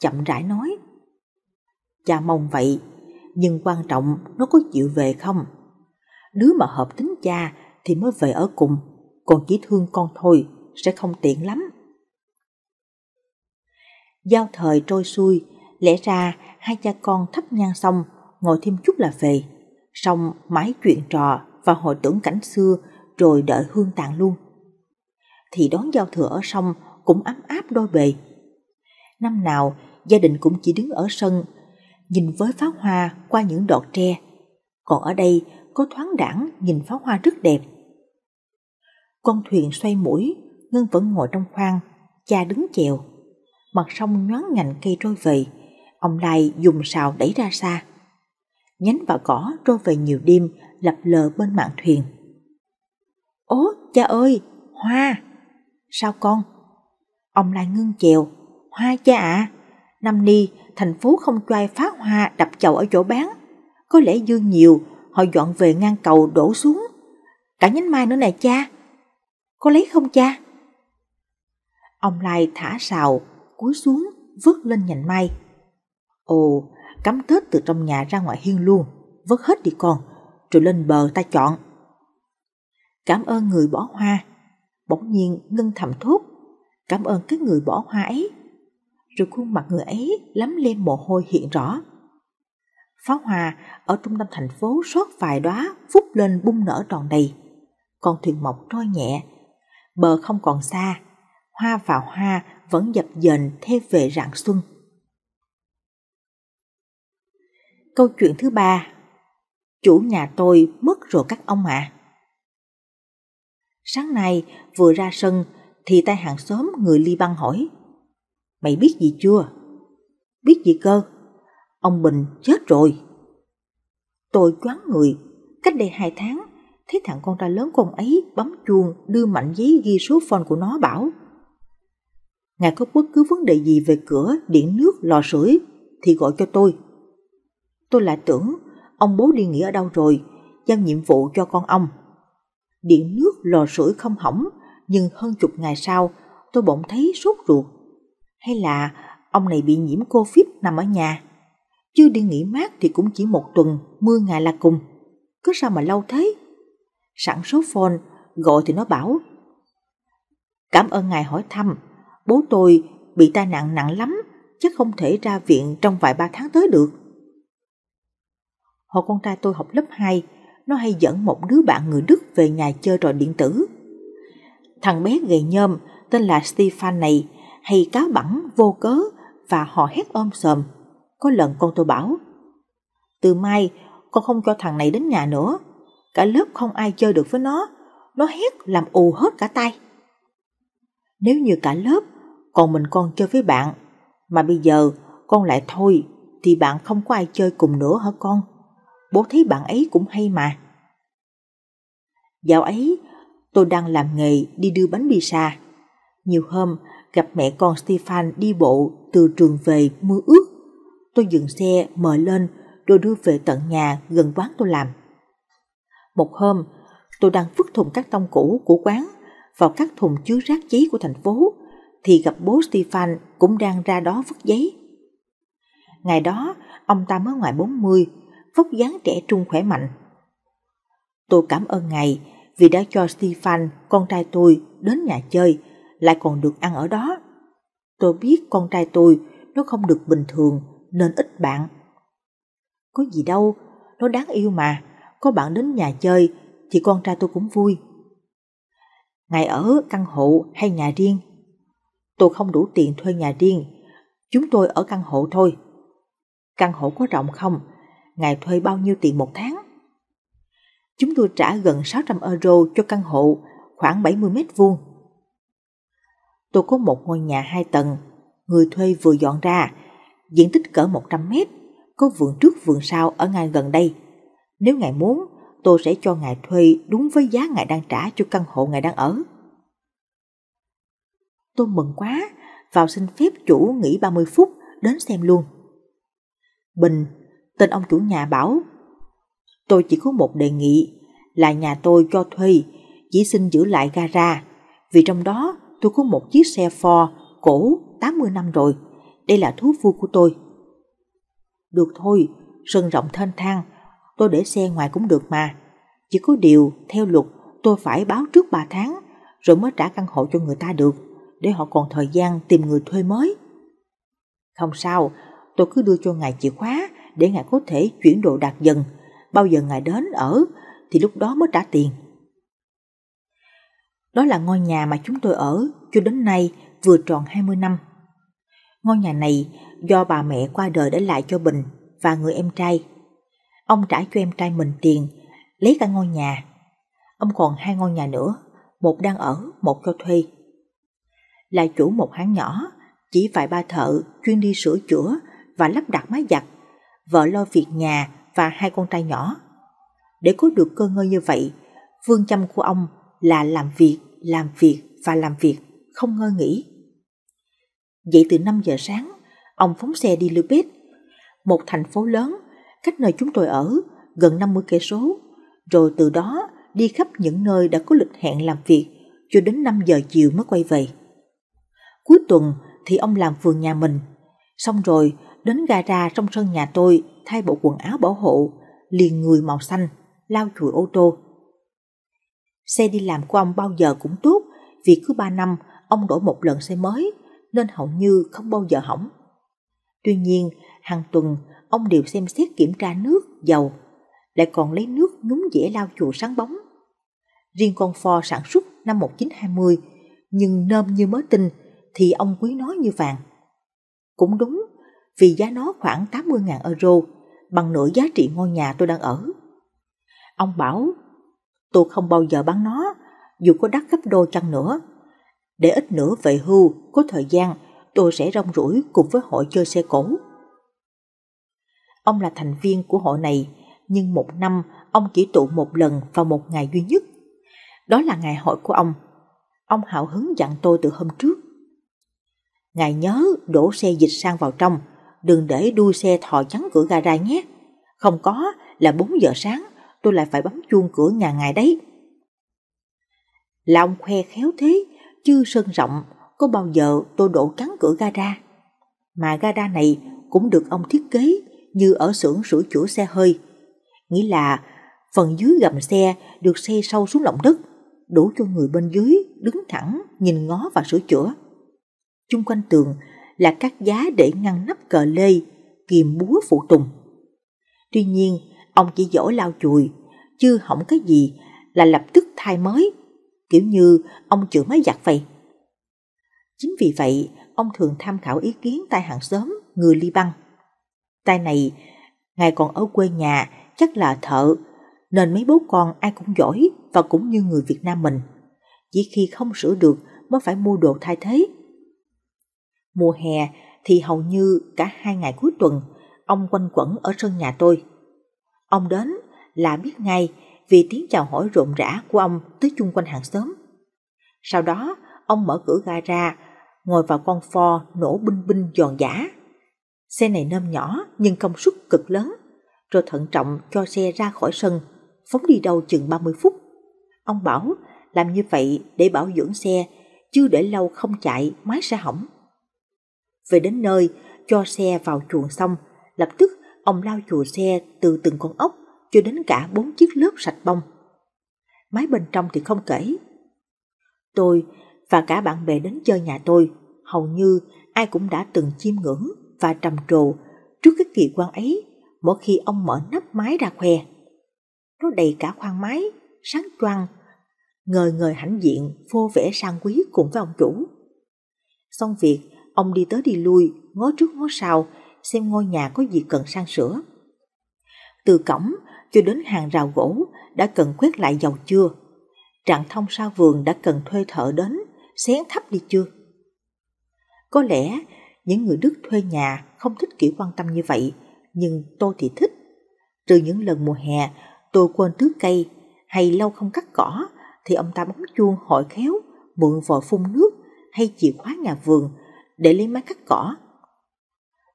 chậm rãi nói. Cha mong vậy, nhưng quan trọng nó có chịu về không? Đứa mà hợp tính cha thì mới về ở cùng còn chỉ thương con thôi, sẽ không tiện lắm. Giao thời trôi xuôi, lẽ ra hai cha con thắp nhang xong, ngồi thêm chút là về. Xong mái chuyện trò và hồi tưởng cảnh xưa rồi đợi hương tàn luôn. Thì đón giao thừa ở sông cũng ấm áp đôi bề. Năm nào, gia đình cũng chỉ đứng ở sân, nhìn với pháo hoa qua những đọt tre. Còn ở đây, có thoáng đẳng nhìn pháo hoa rất đẹp con thuyền xoay mũi, Ngân vẫn ngồi trong khoang, cha đứng chèo. Mặt sông nhoáng ngành cây trôi về, ông Lai dùng sào đẩy ra xa. Nhánh và cỏ trôi về nhiều đêm, lập lờ bên mạn thuyền. Ố, cha ơi, hoa! Sao con? Ông Lai ngưng chèo. Hoa cha ạ! À. Năm ni, thành phố không choai phá hoa đập chậu ở chỗ bán. Có lẽ dương nhiều, họ dọn về ngang cầu đổ xuống. Cả nhánh mai nữa nè cha. Có lấy không cha? Ông Lai thả sào, cúi xuống, vứt lên nhành mai. Ồ, cắm tết từ trong nhà ra ngoài hiên luôn, vớt hết đi con, rồi lên bờ ta chọn. Cảm ơn người bỏ hoa, bỗng nhiên ngân thầm thốt, cảm ơn cái người bỏ hoa ấy. Rồi khuôn mặt người ấy lắm lên mồ hôi hiện rõ. Pháo hoa ở trung tâm thành phố sót vài đóa phút lên bung nở tròn đầy, con thuyền mộc trôi nhẹ bờ không còn xa, hoa vào hoa vẫn dập dềnh theo về rạng xuân. Câu chuyện thứ ba Chủ nhà tôi mất rồi các ông ạ. À. Sáng nay vừa ra sân thì tay hàng xóm người ly băng hỏi Mày biết gì chưa? Biết gì cơ? Ông Bình chết rồi. Tôi choáng người, cách đây hai tháng thấy thằng con trai lớn con ấy bấm chuông đưa mảnh giấy ghi số phone của nó bảo ngài có bất cứ vấn đề gì về cửa điện nước lò sưởi thì gọi cho tôi tôi lại tưởng ông bố đi nghỉ ở đâu rồi giao nhiệm vụ cho con ông điện nước lò sưởi không hỏng nhưng hơn chục ngày sau tôi bỗng thấy sốt ruột hay là ông này bị nhiễm covid nằm ở nhà chưa đi nghỉ mát thì cũng chỉ một tuần mưa ngày là cùng cứ sao mà lâu thế sẵn số phone, gọi thì nó bảo. Cảm ơn ngài hỏi thăm, bố tôi bị tai nạn nặng lắm, chắc không thể ra viện trong vài ba tháng tới được. Hồi con trai tôi học lớp 2, nó hay dẫn một đứa bạn người Đức về nhà chơi trò điện tử. Thằng bé gầy nhôm tên là Stefan này hay cá bẩn vô cớ và họ hét ôm sờm. Có lần con tôi bảo, từ mai con không cho thằng này đến nhà nữa, cả lớp không ai chơi được với nó, nó hét làm ù hết cả tay. Nếu như cả lớp, còn mình con chơi với bạn, mà bây giờ con lại thôi, thì bạn không có ai chơi cùng nữa hả con? Bố thấy bạn ấy cũng hay mà. Dạo ấy, tôi đang làm nghề đi đưa bánh pizza. Nhiều hôm, gặp mẹ con Stefan đi bộ từ trường về mưa ướt. Tôi dừng xe mời lên rồi đưa về tận nhà gần quán tôi làm. Một hôm, tôi đang vứt thùng các tông cũ của quán vào các thùng chứa rác giấy của thành phố thì gặp bố Stefan cũng đang ra đó vứt giấy. Ngày đó, ông ta mới ngoài 40, vóc dáng trẻ trung khỏe mạnh. Tôi cảm ơn ngài vì đã cho Stefan, con trai tôi, đến nhà chơi, lại còn được ăn ở đó. Tôi biết con trai tôi nó không được bình thường nên ít bạn. Có gì đâu, nó đáng yêu mà có bạn đến nhà chơi thì con trai tôi cũng vui. ngài ở căn hộ hay nhà riêng? Tôi không đủ tiền thuê nhà riêng, chúng tôi ở căn hộ thôi. Căn hộ có rộng không? Ngài thuê bao nhiêu tiền một tháng? Chúng tôi trả gần 600 euro cho căn hộ, khoảng 70 mét vuông. Tôi có một ngôi nhà hai tầng, người thuê vừa dọn ra, diện tích cỡ 100 mét, có vườn trước vườn sau ở ngay gần đây – nếu ngài muốn, tôi sẽ cho ngài thuê đúng với giá ngài đang trả cho căn hộ ngài đang ở. Tôi mừng quá, vào xin phép chủ nghỉ 30 phút, đến xem luôn. Bình, tên ông chủ nhà bảo, tôi chỉ có một đề nghị là nhà tôi cho thuê, chỉ xin giữ lại gara, vì trong đó tôi có một chiếc xe Ford cổ 80 năm rồi, đây là thú vui của tôi. Được thôi, sân rộng thênh thang, tôi để xe ngoài cũng được mà. Chỉ có điều, theo luật, tôi phải báo trước 3 tháng, rồi mới trả căn hộ cho người ta được, để họ còn thời gian tìm người thuê mới. Không sao, tôi cứ đưa cho ngài chìa khóa để ngài có thể chuyển đồ đạc dần. Bao giờ ngài đến ở thì lúc đó mới trả tiền. Đó là ngôi nhà mà chúng tôi ở cho đến nay vừa tròn 20 năm. Ngôi nhà này do bà mẹ qua đời để lại cho Bình và người em trai Ông trả cho em trai mình tiền, lấy cả ngôi nhà. Ông còn hai ngôi nhà nữa, một đang ở, một cho thuê. Là chủ một hãng nhỏ, chỉ vài ba thợ chuyên đi sửa chữa và lắp đặt máy giặt, vợ lo việc nhà và hai con trai nhỏ. Để có được cơ ngơi như vậy, vương châm của ông là làm việc, làm việc và làm việc, không ngơi nghỉ. Vậy từ 5 giờ sáng, ông phóng xe đi Lubit, một thành phố lớn cách nơi chúng tôi ở, gần 50 cây số, rồi từ đó đi khắp những nơi đã có lịch hẹn làm việc cho đến 5 giờ chiều mới quay về. Cuối tuần thì ông làm vườn nhà mình, xong rồi đến gara trong sân nhà tôi thay bộ quần áo bảo hộ, liền người màu xanh, lao chùi ô tô. Xe đi làm của ông bao giờ cũng tốt vì cứ 3 năm ông đổi một lần xe mới nên hầu như không bao giờ hỏng. Tuy nhiên, hàng tuần ông đều xem xét kiểm tra nước, dầu, lại còn lấy nước nhúng dễ lau chùa sáng bóng. Riêng con pho sản xuất năm 1920, nhưng nôm như mới tinh thì ông quý nó như vàng. Cũng đúng, vì giá nó khoảng 80.000 euro, bằng nửa giá trị ngôi nhà tôi đang ở. Ông bảo, tôi không bao giờ bán nó, dù có đắt gấp đôi chăng nữa. Để ít nữa về hưu, có thời gian, tôi sẽ rong rủi cùng với hội chơi xe cổ. Ông là thành viên của hội này, nhưng một năm ông chỉ tụ một lần vào một ngày duy nhất. Đó là ngày hội của ông. Ông hào hứng dặn tôi từ hôm trước. Ngài nhớ đổ xe dịch sang vào trong, đừng để đuôi xe thò chắn cửa gara nhé. Không có là 4 giờ sáng, tôi lại phải bấm chuông cửa nhà ngài đấy. Là ông khoe khéo thế, chứ sân rộng, có bao giờ tôi đổ chắn cửa gara. Mà gara này cũng được ông thiết kế như ở xưởng sửa chữa xe hơi. Nghĩa là phần dưới gầm xe được xây sâu xuống lòng đất, đủ cho người bên dưới đứng thẳng nhìn ngó và sửa chữa. Chung quanh tường là các giá để ngăn nắp cờ lê, kìm búa phụ tùng. Tuy nhiên, ông chỉ giỏi lao chùi, chưa hỏng cái gì là lập tức thay mới, kiểu như ông chữa máy giặt vậy. Chính vì vậy, ông thường tham khảo ý kiến tại hàng xóm người Liban. Tay này, ngài còn ở quê nhà, chắc là thợ, nên mấy bố con ai cũng giỏi và cũng như người Việt Nam mình. Chỉ khi không sửa được mới phải mua đồ thay thế. Mùa hè thì hầu như cả hai ngày cuối tuần, ông quanh quẩn ở sân nhà tôi. Ông đến là biết ngay vì tiếng chào hỏi rộn rã của ông tới chung quanh hàng xóm. Sau đó, ông mở cửa ga ra, ngồi vào con pho nổ binh binh giòn giả. Xe này nơm nhỏ nhưng công suất cực lớn, rồi thận trọng cho xe ra khỏi sân, phóng đi đâu chừng 30 phút. Ông bảo làm như vậy để bảo dưỡng xe, chứ để lâu không chạy máy sẽ hỏng. Về đến nơi, cho xe vào chuồng xong, lập tức ông lao chùa xe từ từng con ốc cho đến cả bốn chiếc lớp sạch bông. Máy bên trong thì không kể. Tôi và cả bạn bè đến chơi nhà tôi, hầu như ai cũng đã từng chiêm ngưỡng và trầm trồ trước cái kỳ quan ấy mỗi khi ông mở nắp mái ra khoe. Nó đầy cả khoang máy, sáng choang, ngời ngời hãnh diện, vô vẻ sang quý cùng với ông chủ. Xong việc, ông đi tới đi lui, ngó trước ngó sau, xem ngôi nhà có gì cần sang sửa. Từ cổng cho đến hàng rào gỗ đã cần quét lại dầu chưa, trạng thông sau vườn đã cần thuê thợ đến, xén thắp đi chưa. Có lẽ những người Đức thuê nhà không thích kiểu quan tâm như vậy, nhưng tôi thì thích. Trừ những lần mùa hè, tôi quên tưới cây hay lâu không cắt cỏ, thì ông ta bấm chuông hỏi khéo, mượn vòi phun nước hay chìa khóa nhà vườn để lấy máy cắt cỏ.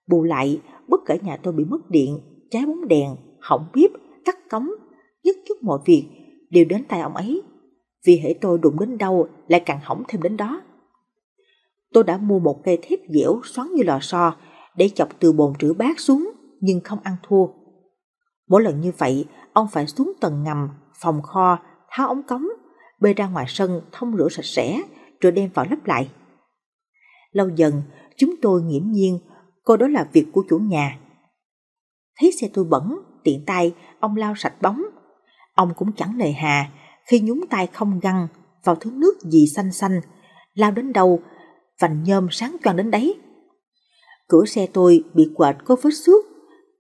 Bù lại, bất kể nhà tôi bị mất điện, cháy bóng đèn, hỏng bếp, tắt cống, nhất chút mọi việc đều đến tay ông ấy. Vì hệ tôi đụng đến đâu lại càng hỏng thêm đến đó. Tôi đã mua một cây thép dẻo xoắn như lò xo để chọc từ bồn rửa bát xuống nhưng không ăn thua. Mỗi lần như vậy, ông phải xuống tầng ngầm, phòng kho, tháo ống cống, bê ra ngoài sân thông rửa sạch sẽ rồi đem vào lắp lại. Lâu dần, chúng tôi nghiễm nhiên coi đó là việc của chủ nhà. Thấy xe tôi bẩn, tiện tay, ông lau sạch bóng. Ông cũng chẳng nề hà khi nhúng tay không găng vào thứ nước gì xanh xanh, lao đến đâu vành nhôm sáng choang đến đấy. Cửa xe tôi bị quệt có vết xước,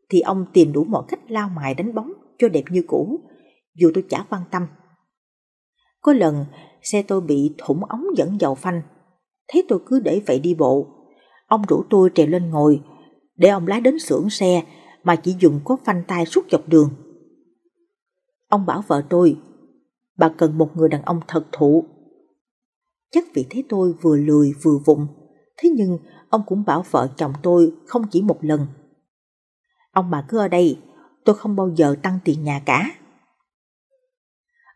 thì ông tìm đủ mọi cách lao mài đánh bóng cho đẹp như cũ, dù tôi chả quan tâm. Có lần, xe tôi bị thủng ống dẫn dầu phanh, thấy tôi cứ để vậy đi bộ. Ông rủ tôi trèo lên ngồi, để ông lái đến xưởng xe mà chỉ dùng có phanh tay suốt dọc đường. Ông bảo vợ tôi, bà cần một người đàn ông thật thụ chắc vì thế tôi vừa lười vừa vụng. Thế nhưng ông cũng bảo vợ chồng tôi không chỉ một lần. Ông bà cứ ở đây, tôi không bao giờ tăng tiền nhà cả.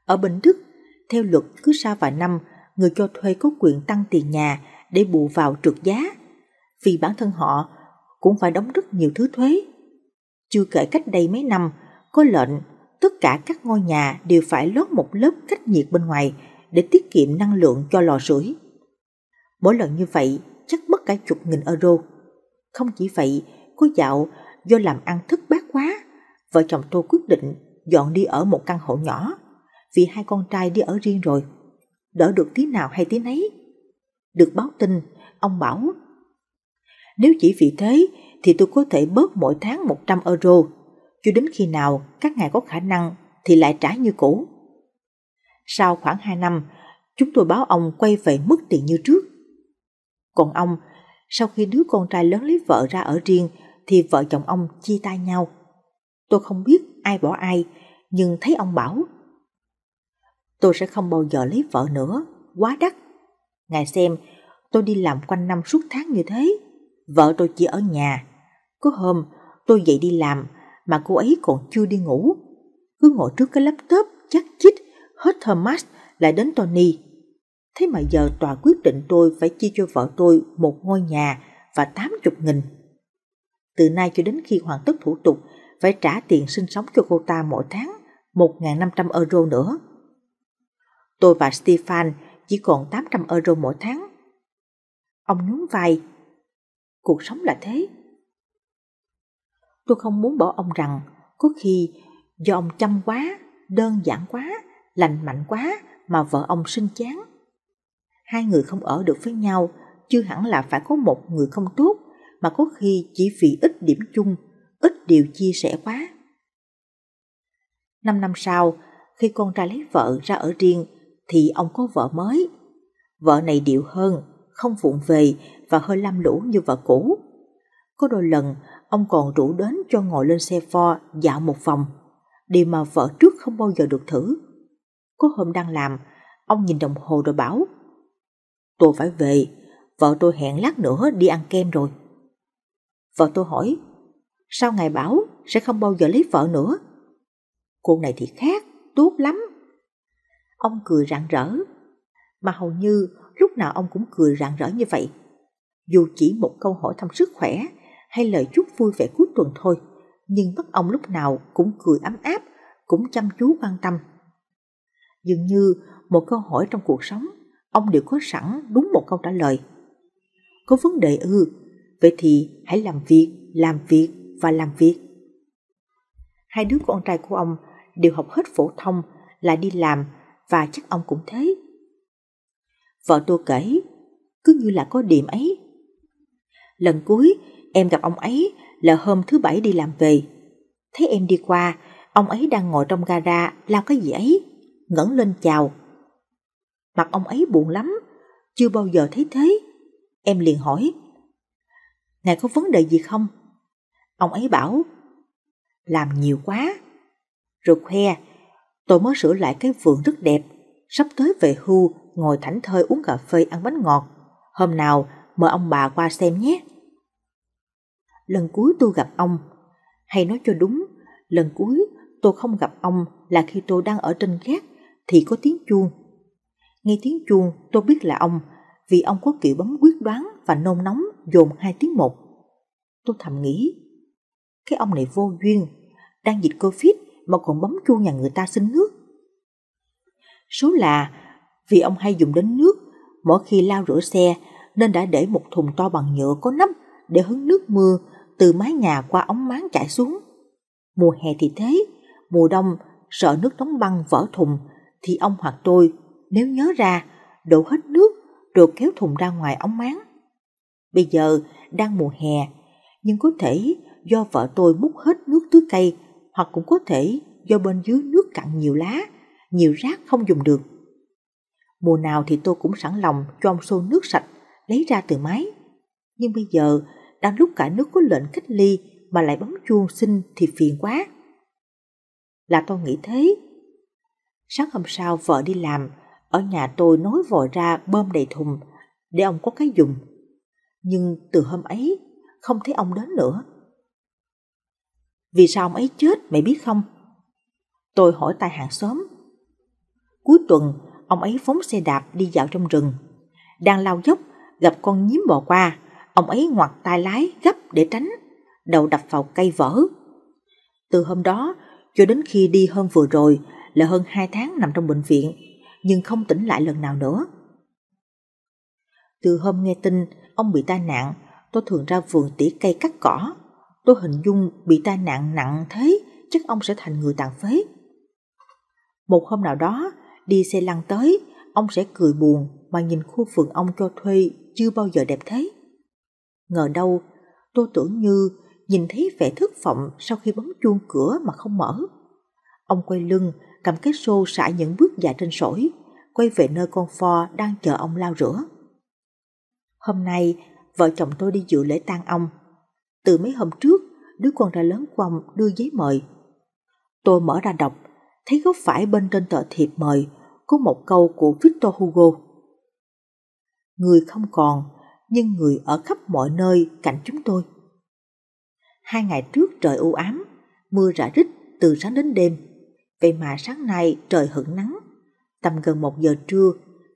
Ở Bình Đức, theo luật cứ sau vài năm, người cho thuê có quyền tăng tiền nhà để bù vào trượt giá, vì bản thân họ cũng phải đóng rất nhiều thứ thuế. Chưa kể cách đây mấy năm, có lệnh tất cả các ngôi nhà đều phải lót một lớp cách nhiệt bên ngoài để tiết kiệm năng lượng cho lò sưởi. Mỗi lần như vậy chắc mất cả chục nghìn euro. Không chỉ vậy, cô dạo do làm ăn thất bát quá, vợ chồng tôi quyết định dọn đi ở một căn hộ nhỏ vì hai con trai đi ở riêng rồi. Đỡ được tí nào hay tí nấy. Được báo tin, ông bảo nếu chỉ vì thế thì tôi có thể bớt mỗi tháng 100 euro, cho đến khi nào các ngài có khả năng thì lại trả như cũ. Sau khoảng 2 năm, chúng tôi báo ông quay về mất tiền như trước. Còn ông, sau khi đứa con trai lớn lấy vợ ra ở riêng thì vợ chồng ông chia tay nhau. Tôi không biết ai bỏ ai, nhưng thấy ông bảo Tôi sẽ không bao giờ lấy vợ nữa, quá đắt. Ngài xem, tôi đi làm quanh năm suốt tháng như thế, vợ tôi chỉ ở nhà. Có hôm tôi dậy đi làm mà cô ấy còn chưa đi ngủ, cứ ngồi trước cái laptop chắc chít hết Hermas lại đến Tony. Thế mà giờ tòa quyết định tôi phải chia cho vợ tôi một ngôi nhà và 80 nghìn. Từ nay cho đến khi hoàn tất thủ tục, phải trả tiền sinh sống cho cô ta mỗi tháng 1.500 euro nữa. Tôi và Stefan chỉ còn 800 euro mỗi tháng. Ông nhún vai. Cuộc sống là thế. Tôi không muốn bỏ ông rằng có khi do ông chăm quá, đơn giản quá lành mạnh quá mà vợ ông sinh chán. Hai người không ở được với nhau, chưa hẳn là phải có một người không tốt, mà có khi chỉ vì ít điểm chung, ít điều chia sẻ quá. Năm năm sau, khi con trai lấy vợ ra ở riêng, thì ông có vợ mới. Vợ này điệu hơn, không vụng về và hơi lam lũ như vợ cũ. Có đôi lần, ông còn rủ đến cho ngồi lên xe pho dạo một vòng, điều mà vợ trước không bao giờ được thử. Có hôm đang làm, ông nhìn đồng hồ rồi bảo Tôi phải về, vợ tôi hẹn lát nữa đi ăn kem rồi. Vợ tôi hỏi Sao ngài bảo sẽ không bao giờ lấy vợ nữa? Cô này thì khác, tốt lắm. Ông cười rạng rỡ, mà hầu như lúc nào ông cũng cười rạng rỡ như vậy. Dù chỉ một câu hỏi thăm sức khỏe hay lời chúc vui vẻ cuối tuần thôi, nhưng mắt ông lúc nào cũng cười ấm áp, cũng chăm chú quan tâm Dường như một câu hỏi trong cuộc sống, ông đều có sẵn đúng một câu trả lời. Có vấn đề ư, vậy thì hãy làm việc, làm việc và làm việc. Hai đứa con trai của ông đều học hết phổ thông, lại đi làm và chắc ông cũng thế. Vợ tôi kể, cứ như là có điểm ấy. Lần cuối em gặp ông ấy là hôm thứ bảy đi làm về. Thấy em đi qua, ông ấy đang ngồi trong gara lao cái gì ấy ngẩng lên chào. Mặt ông ấy buồn lắm, chưa bao giờ thấy thế. Em liền hỏi, Ngài có vấn đề gì không? Ông ấy bảo, làm nhiều quá. Rồi khoe, tôi mới sửa lại cái vườn rất đẹp, sắp tới về hưu, ngồi thảnh thơi uống cà phê ăn bánh ngọt. Hôm nào mời ông bà qua xem nhé. Lần cuối tôi gặp ông, hay nói cho đúng, lần cuối tôi không gặp ông là khi tôi đang ở trên gác thì có tiếng chuông. Nghe tiếng chuông tôi biết là ông vì ông có kiểu bấm quyết đoán và nôn nóng dồn hai tiếng một. Tôi thầm nghĩ, cái ông này vô duyên, đang dịch Covid mà còn bấm chuông nhà người ta xin nước. Số là vì ông hay dùng đến nước mỗi khi lao rửa xe nên đã để một thùng to bằng nhựa có nắp để hứng nước mưa từ mái nhà qua ống máng chảy xuống. Mùa hè thì thế, mùa đông sợ nước đóng băng vỡ thùng thì ông hoặc tôi, nếu nhớ ra, đổ hết nước rồi kéo thùng ra ngoài ống máng. Bây giờ đang mùa hè, nhưng có thể do vợ tôi múc hết nước tưới cây hoặc cũng có thể do bên dưới nước cặn nhiều lá, nhiều rác không dùng được. Mùa nào thì tôi cũng sẵn lòng cho ông xô nước sạch lấy ra từ máy. Nhưng bây giờ, đang lúc cả nước có lệnh cách ly mà lại bấm chuông xin thì phiền quá. Là tôi nghĩ thế Sáng hôm sau vợ đi làm, ở nhà tôi nối vội ra bơm đầy thùng để ông có cái dùng. Nhưng từ hôm ấy, không thấy ông đến nữa. Vì sao ông ấy chết mày biết không? Tôi hỏi tại hàng xóm. Cuối tuần, ông ấy phóng xe đạp đi dạo trong rừng. Đang lao dốc, gặp con nhím bò qua, ông ấy ngoặt tay lái gấp để tránh, đầu đập vào cây vỡ. Từ hôm đó cho đến khi đi hôm vừa rồi là hơn 2 tháng nằm trong bệnh viện, nhưng không tỉnh lại lần nào nữa. Từ hôm nghe tin ông bị tai nạn, tôi thường ra vườn tỉa cây cắt cỏ. Tôi hình dung bị tai nạn nặng thế, chắc ông sẽ thành người tàn phế. Một hôm nào đó, đi xe lăn tới, ông sẽ cười buồn mà nhìn khu vườn ông cho thuê chưa bao giờ đẹp thế. Ngờ đâu, tôi tưởng như nhìn thấy vẻ thất vọng sau khi bấm chuông cửa mà không mở. Ông quay lưng cầm cái xô xả những bước dài trên sỏi, quay về nơi con pho đang chờ ông lao rửa. Hôm nay, vợ chồng tôi đi dự lễ tang ông. Từ mấy hôm trước, đứa con ra lớn của ông đưa giấy mời. Tôi mở ra đọc, thấy góc phải bên trên tờ thiệp mời có một câu của Victor Hugo. Người không còn, nhưng người ở khắp mọi nơi cạnh chúng tôi. Hai ngày trước trời u ám, mưa rã rích từ sáng đến đêm Vậy mà sáng nay trời hửng nắng, tầm gần một giờ trưa,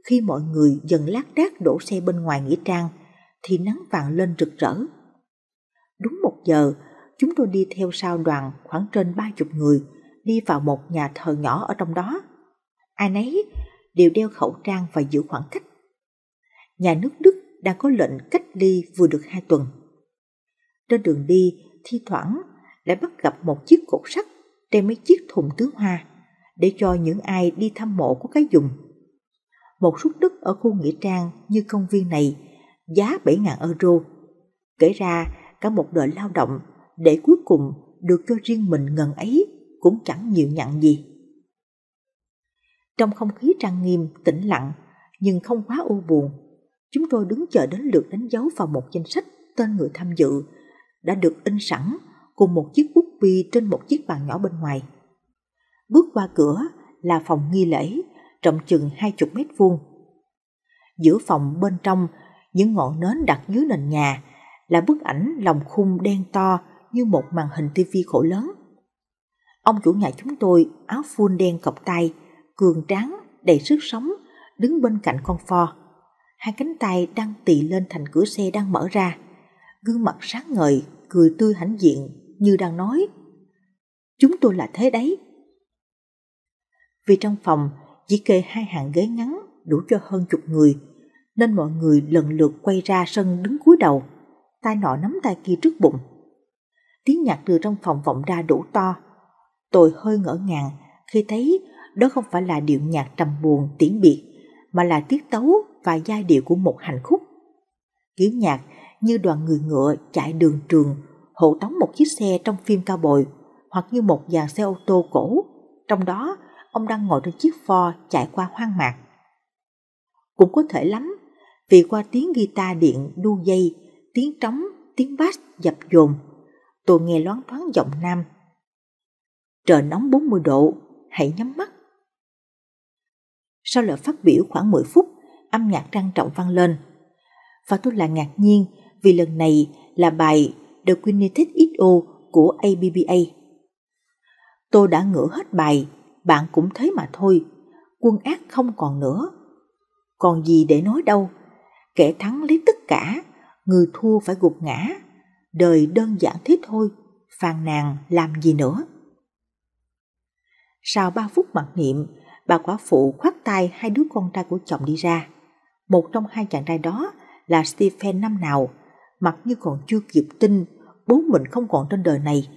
khi mọi người dần lác đác đổ xe bên ngoài nghĩa trang, thì nắng vàng lên rực rỡ. Đúng một giờ, chúng tôi đi theo sau đoàn khoảng trên ba chục người, đi vào một nhà thờ nhỏ ở trong đó. Ai nấy đều đeo khẩu trang và giữ khoảng cách. Nhà nước Đức đang có lệnh cách ly vừa được hai tuần. Trên đường đi, thi thoảng lại bắt gặp một chiếc cột sắt đem mấy chiếc thùng tứ hoa để cho những ai đi thăm mộ có cái dùng. Một suất đất ở khu nghĩa trang như công viên này giá 7.000 euro. Kể ra cả một đời lao động để cuối cùng được cho riêng mình ngần ấy cũng chẳng nhiều nhận gì. Trong không khí trang nghiêm, tĩnh lặng, nhưng không quá u buồn, chúng tôi đứng chờ đến lượt đánh dấu vào một danh sách tên người tham dự đã được in sẵn cùng một chiếc bút Quy trên một chiếc bàn nhỏ bên ngoài. Bước qua cửa là phòng nghi lễ, rộng chừng hai chục mét vuông. Giữa phòng bên trong, những ngọn nến đặt dưới nền nhà là bức ảnh lòng khung đen to như một màn hình tivi khổ lớn. Ông chủ nhà chúng tôi áo phun đen cọc tay, cường tráng, đầy sức sống, đứng bên cạnh con pho. Hai cánh tay đang tì lên thành cửa xe đang mở ra. Gương mặt sáng ngời, cười tươi hãnh diện như đang nói. Chúng tôi là thế đấy. Vì trong phòng chỉ kê hai hàng ghế ngắn đủ cho hơn chục người, nên mọi người lần lượt quay ra sân đứng cúi đầu, tay nọ nắm tay kia trước bụng. Tiếng nhạc từ trong phòng vọng ra đủ to. Tôi hơi ngỡ ngàng khi thấy đó không phải là điệu nhạc trầm buồn tiễn biệt, mà là tiết tấu và giai điệu của một hành khúc. Kiểu nhạc như đoàn người ngựa chạy đường trường hộ tống một chiếc xe trong phim cao bồi hoặc như một dàn xe ô tô cổ Trong đó, ông đang ngồi trên chiếc pho chạy qua hoang mạc. Cũng có thể lắm, vì qua tiếng guitar điện đu dây, tiếng trống, tiếng bass dập dồn, tôi nghe loáng thoáng giọng nam. Trời nóng 40 độ, hãy nhắm mắt. Sau lời phát biểu khoảng 10 phút, âm nhạc trang trọng vang lên. Và tôi là ngạc nhiên vì lần này là bài The Kinetic XO của ABBA. Tôi đã ngửa hết bài, bạn cũng thấy mà thôi, quân ác không còn nữa. Còn gì để nói đâu, kẻ thắng lấy tất cả, người thua phải gục ngã. Đời đơn giản thế thôi, phàn nàn làm gì nữa. Sau ba phút mặc niệm, bà quả phụ khoát tay hai đứa con trai của chồng đi ra. Một trong hai chàng trai đó là Stephen năm nào, mặc như còn chưa kịp tin bố mình không còn trên đời này.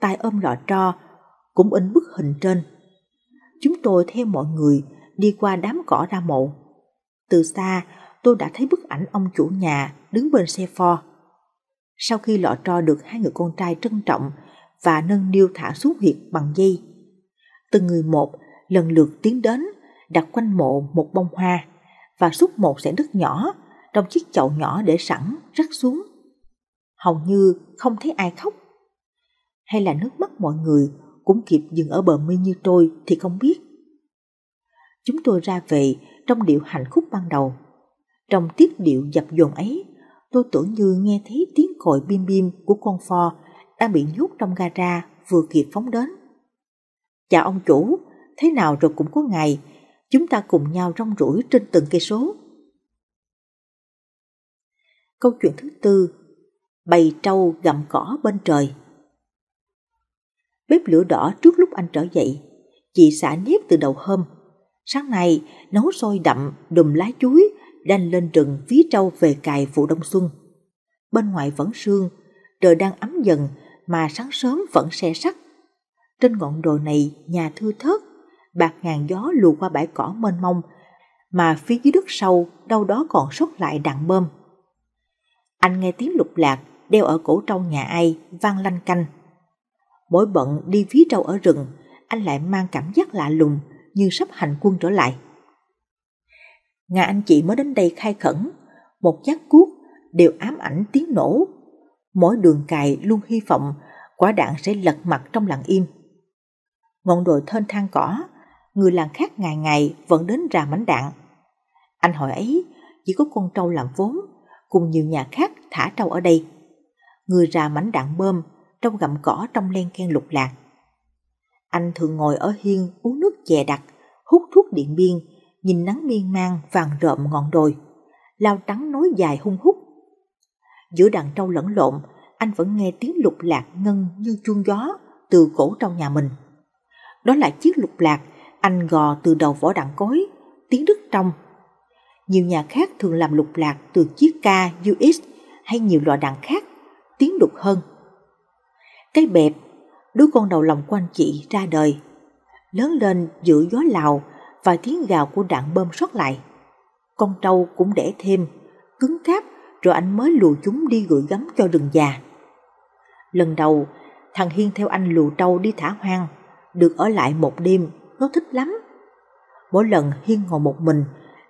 Tay ôm lọ tro cũng in bức hình trên. Chúng tôi theo mọi người đi qua đám cỏ ra mộ. Từ xa, tôi đã thấy bức ảnh ông chủ nhà đứng bên xe pho. Sau khi lọ tro được hai người con trai trân trọng và nâng niu thả xuống huyệt bằng dây, từng người một lần lượt tiến đến đặt quanh mộ một bông hoa và xúc một sẽ đất nhỏ trong chiếc chậu nhỏ để sẵn rắc xuống. Hầu như không thấy ai khóc. Hay là nước mắt mọi người cũng kịp dừng ở bờ mi như tôi thì không biết. Chúng tôi ra về trong điệu hạnh khúc ban đầu. Trong tiết điệu dập dồn ấy, tôi tưởng như nghe thấy tiếng còi bim bim của con phò đang bị nhốt trong gara vừa kịp phóng đến. Chào ông chủ, thế nào rồi cũng có ngày, chúng ta cùng nhau rong rủi trên từng cây số. Câu chuyện thứ tư, bầy trâu gặm cỏ bên trời. Bếp lửa đỏ trước lúc anh trở dậy, chị xả nếp từ đầu hôm. Sáng nay, nấu sôi đậm, đùm lá chuối, đanh lên rừng phía trâu về cài vụ đông xuân. Bên ngoài vẫn sương, trời đang ấm dần mà sáng sớm vẫn xe sắt. Trên ngọn đồi này nhà thưa thớt, bạc ngàn gió lùa qua bãi cỏ mênh mông, mà phía dưới đất sâu đâu đó còn sót lại đạn bơm anh nghe tiếng lục lạc đeo ở cổ trâu nhà ai vang lanh canh. Mỗi bận đi ví trâu ở rừng, anh lại mang cảm giác lạ lùng như sắp hành quân trở lại. Nhà anh chị mới đến đây khai khẩn, một giác cuốc đều ám ảnh tiếng nổ. Mỗi đường cài luôn hy vọng quả đạn sẽ lật mặt trong lặng im. Ngọn đồi thênh thang cỏ, người làng khác ngày ngày vẫn đến rà mảnh đạn. Anh hỏi ấy, chỉ có con trâu làm vốn cùng nhiều nhà khác thả trâu ở đây. Người ra mảnh đạn bơm, trong gặm cỏ trong len ken lục lạc. Anh thường ngồi ở hiên uống nước chè đặc, hút thuốc điện biên, nhìn nắng miên man vàng rợm ngọn đồi, lao trắng nối dài hung hút. Giữa đàn trâu lẫn lộn, anh vẫn nghe tiếng lục lạc ngân như chuông gió từ cổ trâu nhà mình. Đó là chiếc lục lạc anh gò từ đầu vỏ đạn cối, tiếng đứt trong nhiều nhà khác thường làm lục lạc từ chiếc ca UX hay nhiều loại đạn khác, tiếng đục hơn. Cái bẹp, đứa con đầu lòng của anh chị ra đời, lớn lên giữa gió lào và tiếng gào của đạn bơm sót lại. Con trâu cũng đẻ thêm, cứng cáp rồi anh mới lùa chúng đi gửi gắm cho rừng già. Lần đầu, thằng Hiên theo anh lùa trâu đi thả hoang, được ở lại một đêm, nó thích lắm. Mỗi lần Hiên ngồi một mình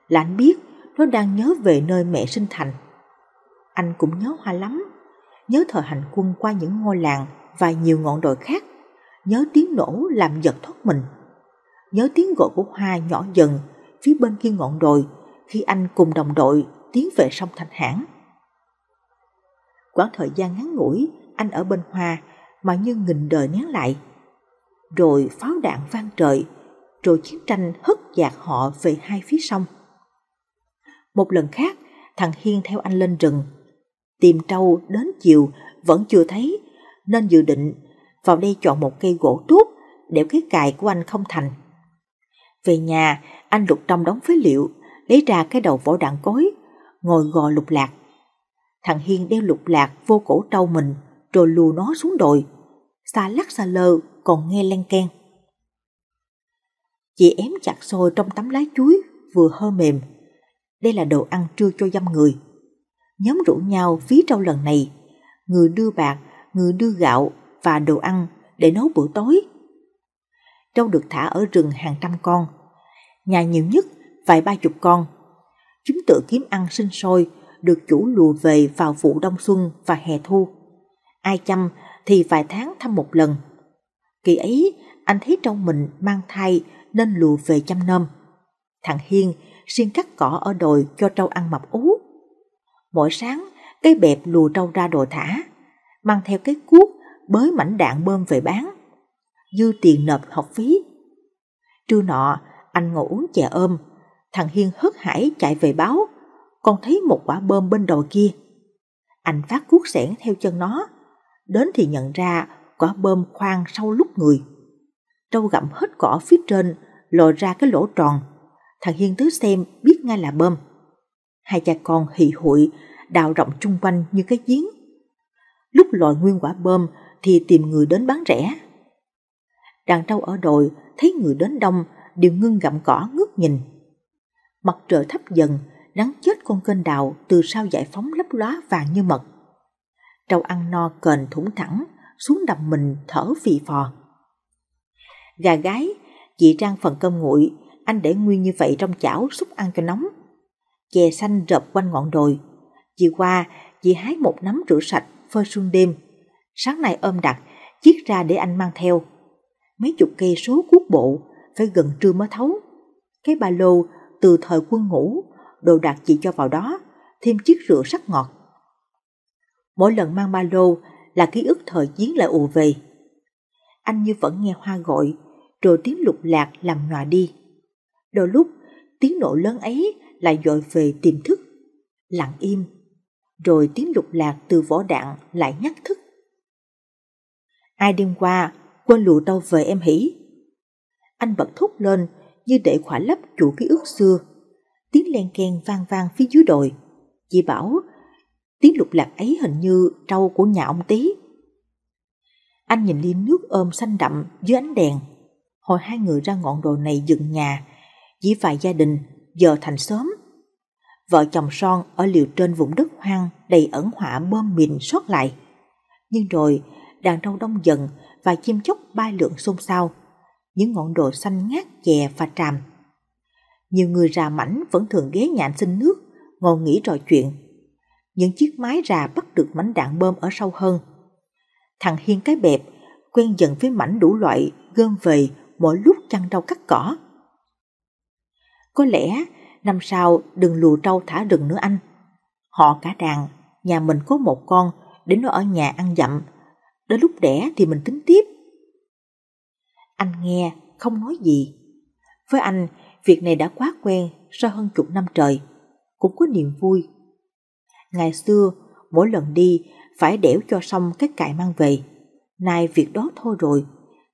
là anh biết nó đang nhớ về nơi mẹ sinh thành. Anh cũng nhớ hoa lắm, nhớ thời hành quân qua những ngôi làng và nhiều ngọn đồi khác, nhớ tiếng nổ làm giật thoát mình, nhớ tiếng gọi của hoa nhỏ dần phía bên kia ngọn đồi khi anh cùng đồng đội tiến về sông Thanh Hãn. Quãng thời gian ngắn ngủi, anh ở bên hoa mà như nghìn đời nén lại. Rồi pháo đạn vang trời, rồi chiến tranh hất dạt họ về hai phía sông. Một lần khác, thằng Hiên theo anh lên rừng. Tìm trâu đến chiều vẫn chưa thấy, nên dự định vào đây chọn một cây gỗ trúc để cái cài của anh không thành. Về nhà, anh lục trong đóng phế liệu, lấy ra cái đầu vỏ đạn cối, ngồi gò lục lạc. Thằng Hiên đeo lục lạc vô cổ trâu mình, rồi lùa nó xuống đồi. Xa lắc xa lơ, còn nghe len ken. Chị ém chặt xôi trong tấm lá chuối, vừa hơ mềm, đây là đồ ăn trưa cho dăm người. Nhóm rủ nhau phí trâu lần này, người đưa bạc, người đưa gạo và đồ ăn để nấu bữa tối. Trâu được thả ở rừng hàng trăm con, nhà nhiều nhất vài ba chục con. Chúng tự kiếm ăn sinh sôi, được chủ lùa về vào vụ đông xuân và hè thu. Ai chăm thì vài tháng thăm một lần. Kỳ ấy, anh thấy trong mình mang thai nên lùa về chăm nom. Thằng Hiên riêng cắt cỏ ở đồi cho trâu ăn mập ú. Mỗi sáng, cái bẹp lùa trâu ra đồ thả, mang theo cái cuốc bới mảnh đạn bơm về bán, dư tiền nộp học phí. Trưa nọ, anh ngồi uống chè ôm, thằng Hiên hớt hải chạy về báo, con thấy một quả bơm bên đồi kia. Anh phát cuốc sẻn theo chân nó, đến thì nhận ra quả bơm khoan sau lúc người. Trâu gặm hết cỏ phía trên, lòi ra cái lỗ tròn thằng Hiên Tứ xem biết ngay là bơm. Hai cha con hì hụi, đào rộng chung quanh như cái giếng. Lúc lòi nguyên quả bơm thì tìm người đến bán rẻ. Đàn trâu ở đồi thấy người đến đông đều ngưng gặm cỏ ngước nhìn. Mặt trời thấp dần, nắng chết con kênh đào từ sau giải phóng lấp lóa vàng như mật. Trâu ăn no cền thủng thẳng, xuống đầm mình thở phì phò. Gà gái, chị trang phần cơm nguội, anh để nguyên như vậy trong chảo xúc ăn cho nóng. Chè xanh rợp quanh ngọn đồi. Chị qua, chị hái một nắm rửa sạch, phơi sương đêm. Sáng nay ôm đặt, chiếc ra để anh mang theo. Mấy chục cây số cuốc bộ, phải gần trưa mới thấu. Cái ba lô từ thời quân ngủ, đồ đạc chị cho vào đó, thêm chiếc rửa sắc ngọt. Mỗi lần mang ba lô là ký ức thời chiến lại ùa về. Anh như vẫn nghe hoa gọi, rồi tiếng lục lạc làm nhòa đi. Đôi lúc, tiếng nổ lớn ấy lại dội về tiềm thức, lặng im, rồi tiếng lục lạc từ vỏ đạn lại nhắc thức. Ai đêm qua quên lụa tao về em hỉ. Anh bật thốt lên như để khỏa lấp chủ ký ức xưa. Tiếng len keng vang vang phía dưới đồi. Chị bảo tiếng lục lạc ấy hình như trâu của nhà ông tí. Anh nhìn ly nước ôm xanh đậm dưới ánh đèn. Hồi hai người ra ngọn đồi này dựng nhà chỉ vài gia đình, giờ thành xóm. Vợ chồng Son ở liều trên vùng đất hoang đầy ẩn họa bom mìn sót lại. Nhưng rồi, đàn trâu đông dần và chim chóc bay lượn xôn xao, những ngọn đồi xanh ngát chè và tràm. Nhiều người rà mảnh vẫn thường ghé nhạn xin nước, ngồi nghỉ trò chuyện. Những chiếc mái rà bắt được mảnh đạn bơm ở sâu hơn. Thằng Hiên cái bẹp, quen dần với mảnh đủ loại, gơm về mỗi lúc chăn rau cắt cỏ. Có lẽ năm sau đừng lùa trâu thả rừng nữa anh. Họ cả đàn, nhà mình có một con, để nó ở nhà ăn dặm. Đến lúc đẻ thì mình tính tiếp. Anh nghe, không nói gì. Với anh, việc này đã quá quen sau hơn chục năm trời. Cũng có niềm vui. Ngày xưa, mỗi lần đi phải đẻo cho xong cái cài mang về. Nay việc đó thôi rồi.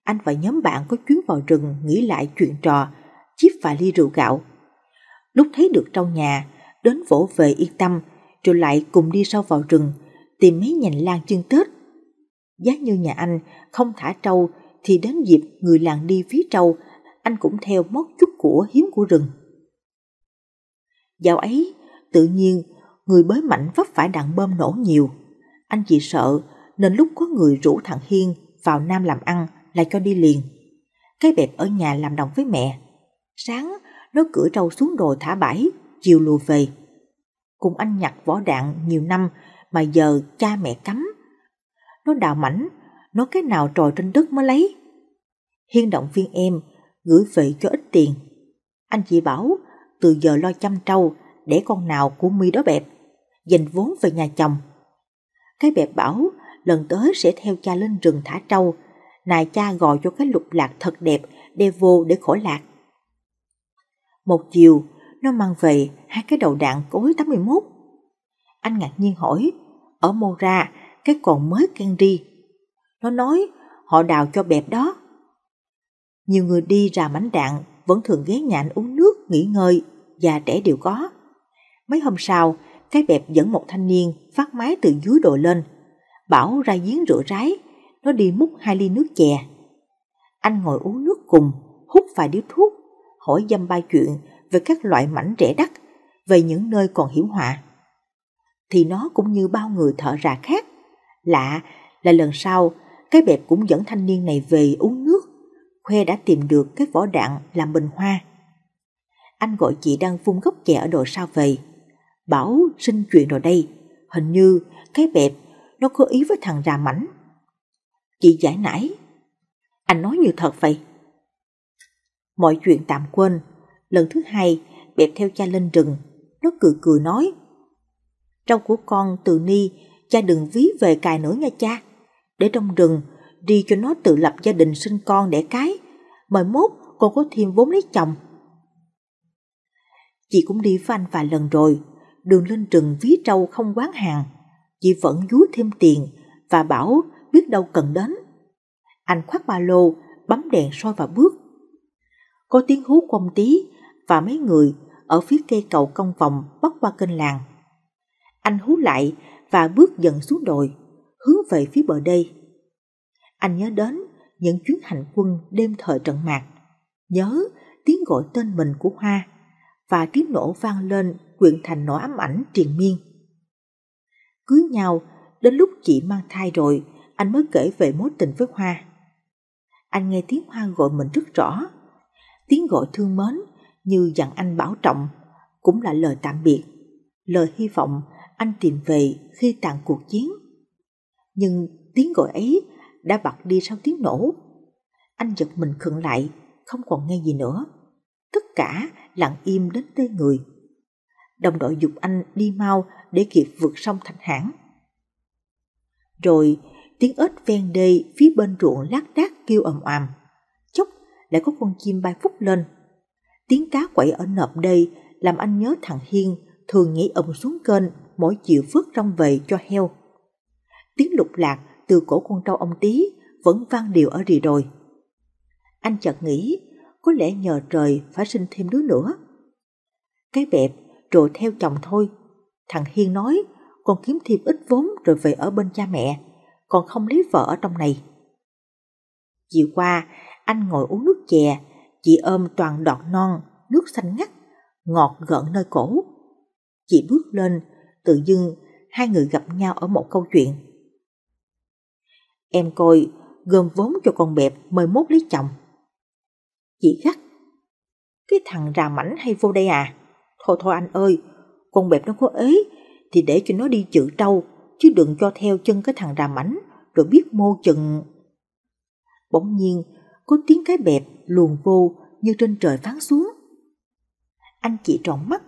Anh và nhóm bạn có chuyến vào rừng nghĩ lại chuyện trò, chiếc vài ly rượu gạo lúc thấy được trong nhà, đến vỗ về yên tâm, rồi lại cùng đi sâu vào rừng, tìm mấy nhành lan chân Tết. Giá như nhà anh không thả trâu, thì đến dịp người làng đi ví trâu, anh cũng theo móc chút của hiếm của rừng. Dạo ấy, tự nhiên, người bới mạnh vấp phải đạn bơm nổ nhiều. Anh chỉ sợ, nên lúc có người rủ thằng Hiên vào Nam làm ăn lại cho đi liền. Cái bẹp ở nhà làm đồng với mẹ. Sáng, nó cửa trâu xuống rồi thả bãi, chiều lùa về. Cùng anh nhặt vỏ đạn nhiều năm mà giờ cha mẹ cấm. Nó đào mảnh, nó cái nào trồi trên đất mới lấy. Hiên động viên em, gửi về cho ít tiền. Anh chị bảo, từ giờ lo chăm trâu, để con nào của mi đó bẹp, dành vốn về nhà chồng. Cái bẹp bảo, lần tới sẽ theo cha lên rừng thả trâu, nài cha gọi cho cái lục lạc thật đẹp, đeo vô để khỏi lạc một chiều nó mang về hai cái đầu đạn cối 81. Anh ngạc nhiên hỏi, ở Mora cái còn mới can ri. Nó nói họ đào cho bẹp đó. Nhiều người đi ra mảnh đạn vẫn thường ghé nhà anh uống nước, nghỉ ngơi, già trẻ đều có. Mấy hôm sau, cái bẹp dẫn một thanh niên phát máy từ dưới đồi lên, bảo ra giếng rửa ráy, nó đi múc hai ly nước chè. Anh ngồi uống nước cùng, hút vài điếu thuốc hỏi dâm ba chuyện về các loại mảnh rẻ đắt, về những nơi còn hiểm họa. Thì nó cũng như bao người thợ rà khác. Lạ là lần sau, cái bẹp cũng dẫn thanh niên này về uống nước, khoe đã tìm được cái vỏ đạn làm bình hoa. Anh gọi chị đang vung gốc chè ở đồi sau về. Bảo xin chuyện rồi đây, hình như cái bẹp nó có ý với thằng rà mảnh. Chị giải nãy, anh nói như thật vậy mọi chuyện tạm quên. Lần thứ hai, bẹp theo cha lên rừng, nó cười cười nói. Rau của con từ ni, cha đừng ví về cài nữa nha cha. Để trong rừng, đi cho nó tự lập gia đình sinh con đẻ cái. Mời mốt, con có thêm vốn lấy chồng. Chị cũng đi với anh vài lần rồi, đường lên rừng ví trâu không quán hàng. Chị vẫn dúi thêm tiền và bảo biết đâu cần đến. Anh khoác ba lô, bấm đèn soi và bước có tiếng hú quông tí và mấy người ở phía cây cầu công vòng bắc qua kênh làng. Anh hú lại và bước dần xuống đồi, hướng về phía bờ đây. Anh nhớ đến những chuyến hành quân đêm thời trận mạc, nhớ tiếng gọi tên mình của Hoa và tiếng nổ vang lên quyện thành nỗi ám ảnh triền miên. Cưới nhau, đến lúc chị mang thai rồi, anh mới kể về mối tình với Hoa. Anh nghe tiếng Hoa gọi mình rất rõ, tiếng gọi thương mến như dặn anh bảo trọng cũng là lời tạm biệt, lời hy vọng anh tìm về khi tàn cuộc chiến. Nhưng tiếng gọi ấy đã bật đi sau tiếng nổ. Anh giật mình khựng lại, không còn nghe gì nữa. Tất cả lặng im đến tê người. Đồng đội dục anh đi mau để kịp vượt sông thành Hãn. Rồi tiếng ếch ven đê phía bên ruộng lác đác kêu ầm ầm lại có con chim bay phúc lên. Tiếng cá quậy ở nộp đây làm anh nhớ thằng Hiên thường nhảy ầm xuống kênh mỗi chiều phước rong về cho heo. Tiếng lục lạc từ cổ con trâu ông tí vẫn vang điều ở rì đồi. Anh chợt nghĩ có lẽ nhờ trời phải sinh thêm đứa nữa. Cái bẹp rồi theo chồng thôi. Thằng Hiên nói con kiếm thêm ít vốn rồi về ở bên cha mẹ, còn không lấy vợ ở trong này. Chiều qua, anh ngồi uống nước chè, chị ôm toàn đọt non, nước xanh ngắt, ngọt gợn nơi cổ. Chị bước lên, tự dưng hai người gặp nhau ở một câu chuyện. Em coi, gom vốn cho con bẹp mời mốt lấy chồng. Chị gắt, cái thằng rà mảnh hay vô đây à? Thôi thôi anh ơi, con bẹp nó có ế, thì để cho nó đi chữ trâu, chứ đừng cho theo chân cái thằng rà mảnh, rồi biết mô chừng. Bỗng nhiên, có tiếng cái bẹp luồn vô như trên trời phán xuống. Anh chị tròn mắt,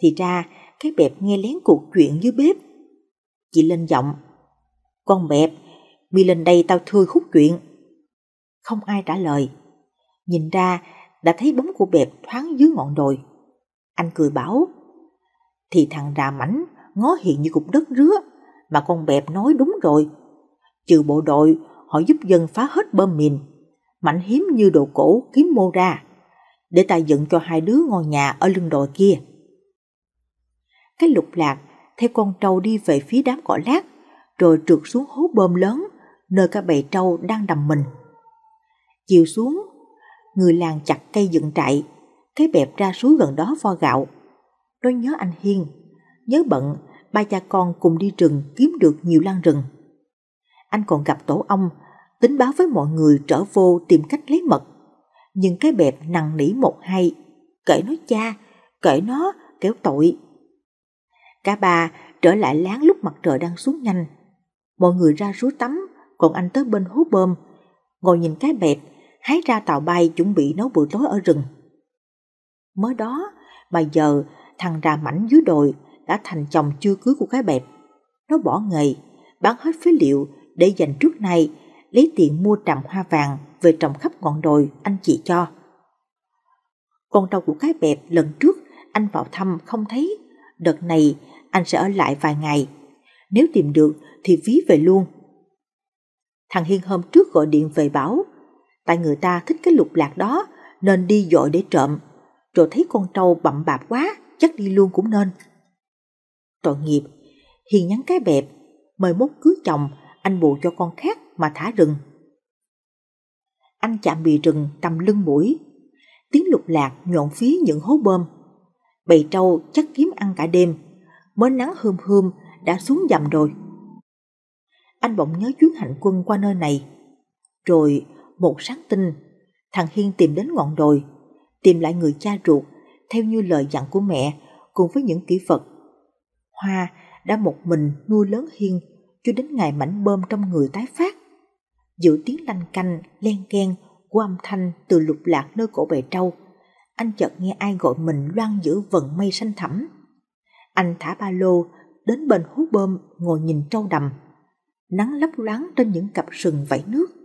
thì ra cái bẹp nghe lén cuộc chuyện dưới bếp. Chị lên giọng, con bẹp, mi lên đây tao thưa khúc chuyện. Không ai trả lời, nhìn ra đã thấy bóng của bẹp thoáng dưới ngọn đồi. Anh cười bảo, thì thằng rà mảnh ngó hiện như cục đất rứa, mà con bẹp nói đúng rồi. Trừ bộ đội, họ giúp dân phá hết bơm mìn mảnh hiếm như đồ cổ kiếm mô ra, để ta dựng cho hai đứa ngôi nhà ở lưng đồi kia. Cái lục lạc theo con trâu đi về phía đám cỏ lát, rồi trượt xuống hố bơm lớn nơi các bầy trâu đang đầm mình. Chiều xuống, người làng chặt cây dựng trại, cái bẹp ra suối gần đó vo gạo. Nó nhớ anh Hiên, nhớ bận ba cha con cùng đi rừng kiếm được nhiều lan rừng. Anh còn gặp tổ ong tính báo với mọi người trở vô tìm cách lấy mật. Nhưng cái bẹp nặng nỉ một hay, kể nó cha, kể nó, kéo tội. Cả ba trở lại láng lúc mặt trời đang xuống nhanh. Mọi người ra rú tắm, còn anh tới bên hố bơm, ngồi nhìn cái bẹp, hái ra tàu bay chuẩn bị nấu bữa tối ở rừng. Mới đó mà giờ thằng ra Mảnh dưới đồi đã thành chồng chưa cưới của cái bẹp. Nó bỏ nghề, bán hết phế liệu để dành trước nay lấy tiền mua tràm hoa vàng về trồng khắp ngọn đồi anh chị cho. Con trâu của cái bẹp lần trước anh vào thăm không thấy, đợt này anh sẽ ở lại vài ngày, nếu tìm được thì ví về luôn. Thằng Hiên hôm trước gọi điện về bảo, tại người ta thích cái lục lạc đó nên đi dội để trộm, rồi thấy con trâu bậm bạp quá, chắc đi luôn cũng nên. Tội nghiệp, Hiền nhắn cái bẹp, mời mốt cưới chồng anh bù cho con khác mà thả rừng. Anh chạm bì rừng tầm lưng mũi, tiếng lục lạc nhọn phía những hố bơm. Bầy trâu chắc kiếm ăn cả đêm, mới nắng hươm hươm đã xuống dầm rồi. Anh bỗng nhớ chuyến hành quân qua nơi này. Rồi một sáng tinh, thằng Hiên tìm đến ngọn đồi, tìm lại người cha ruột theo như lời dặn của mẹ cùng với những kỹ vật. Hoa đã một mình nuôi lớn Hiên cho đến ngày mảnh bơm trong người tái phát. Giữ tiếng lanh canh, len keng của âm thanh từ lục lạc nơi cổ bề trâu, anh chợt nghe ai gọi mình loan giữa vần mây xanh thẳm. Anh thả ba lô, đến bên hú bơm ngồi nhìn trâu đầm. Nắng lấp loáng trên những cặp sừng vẫy nước.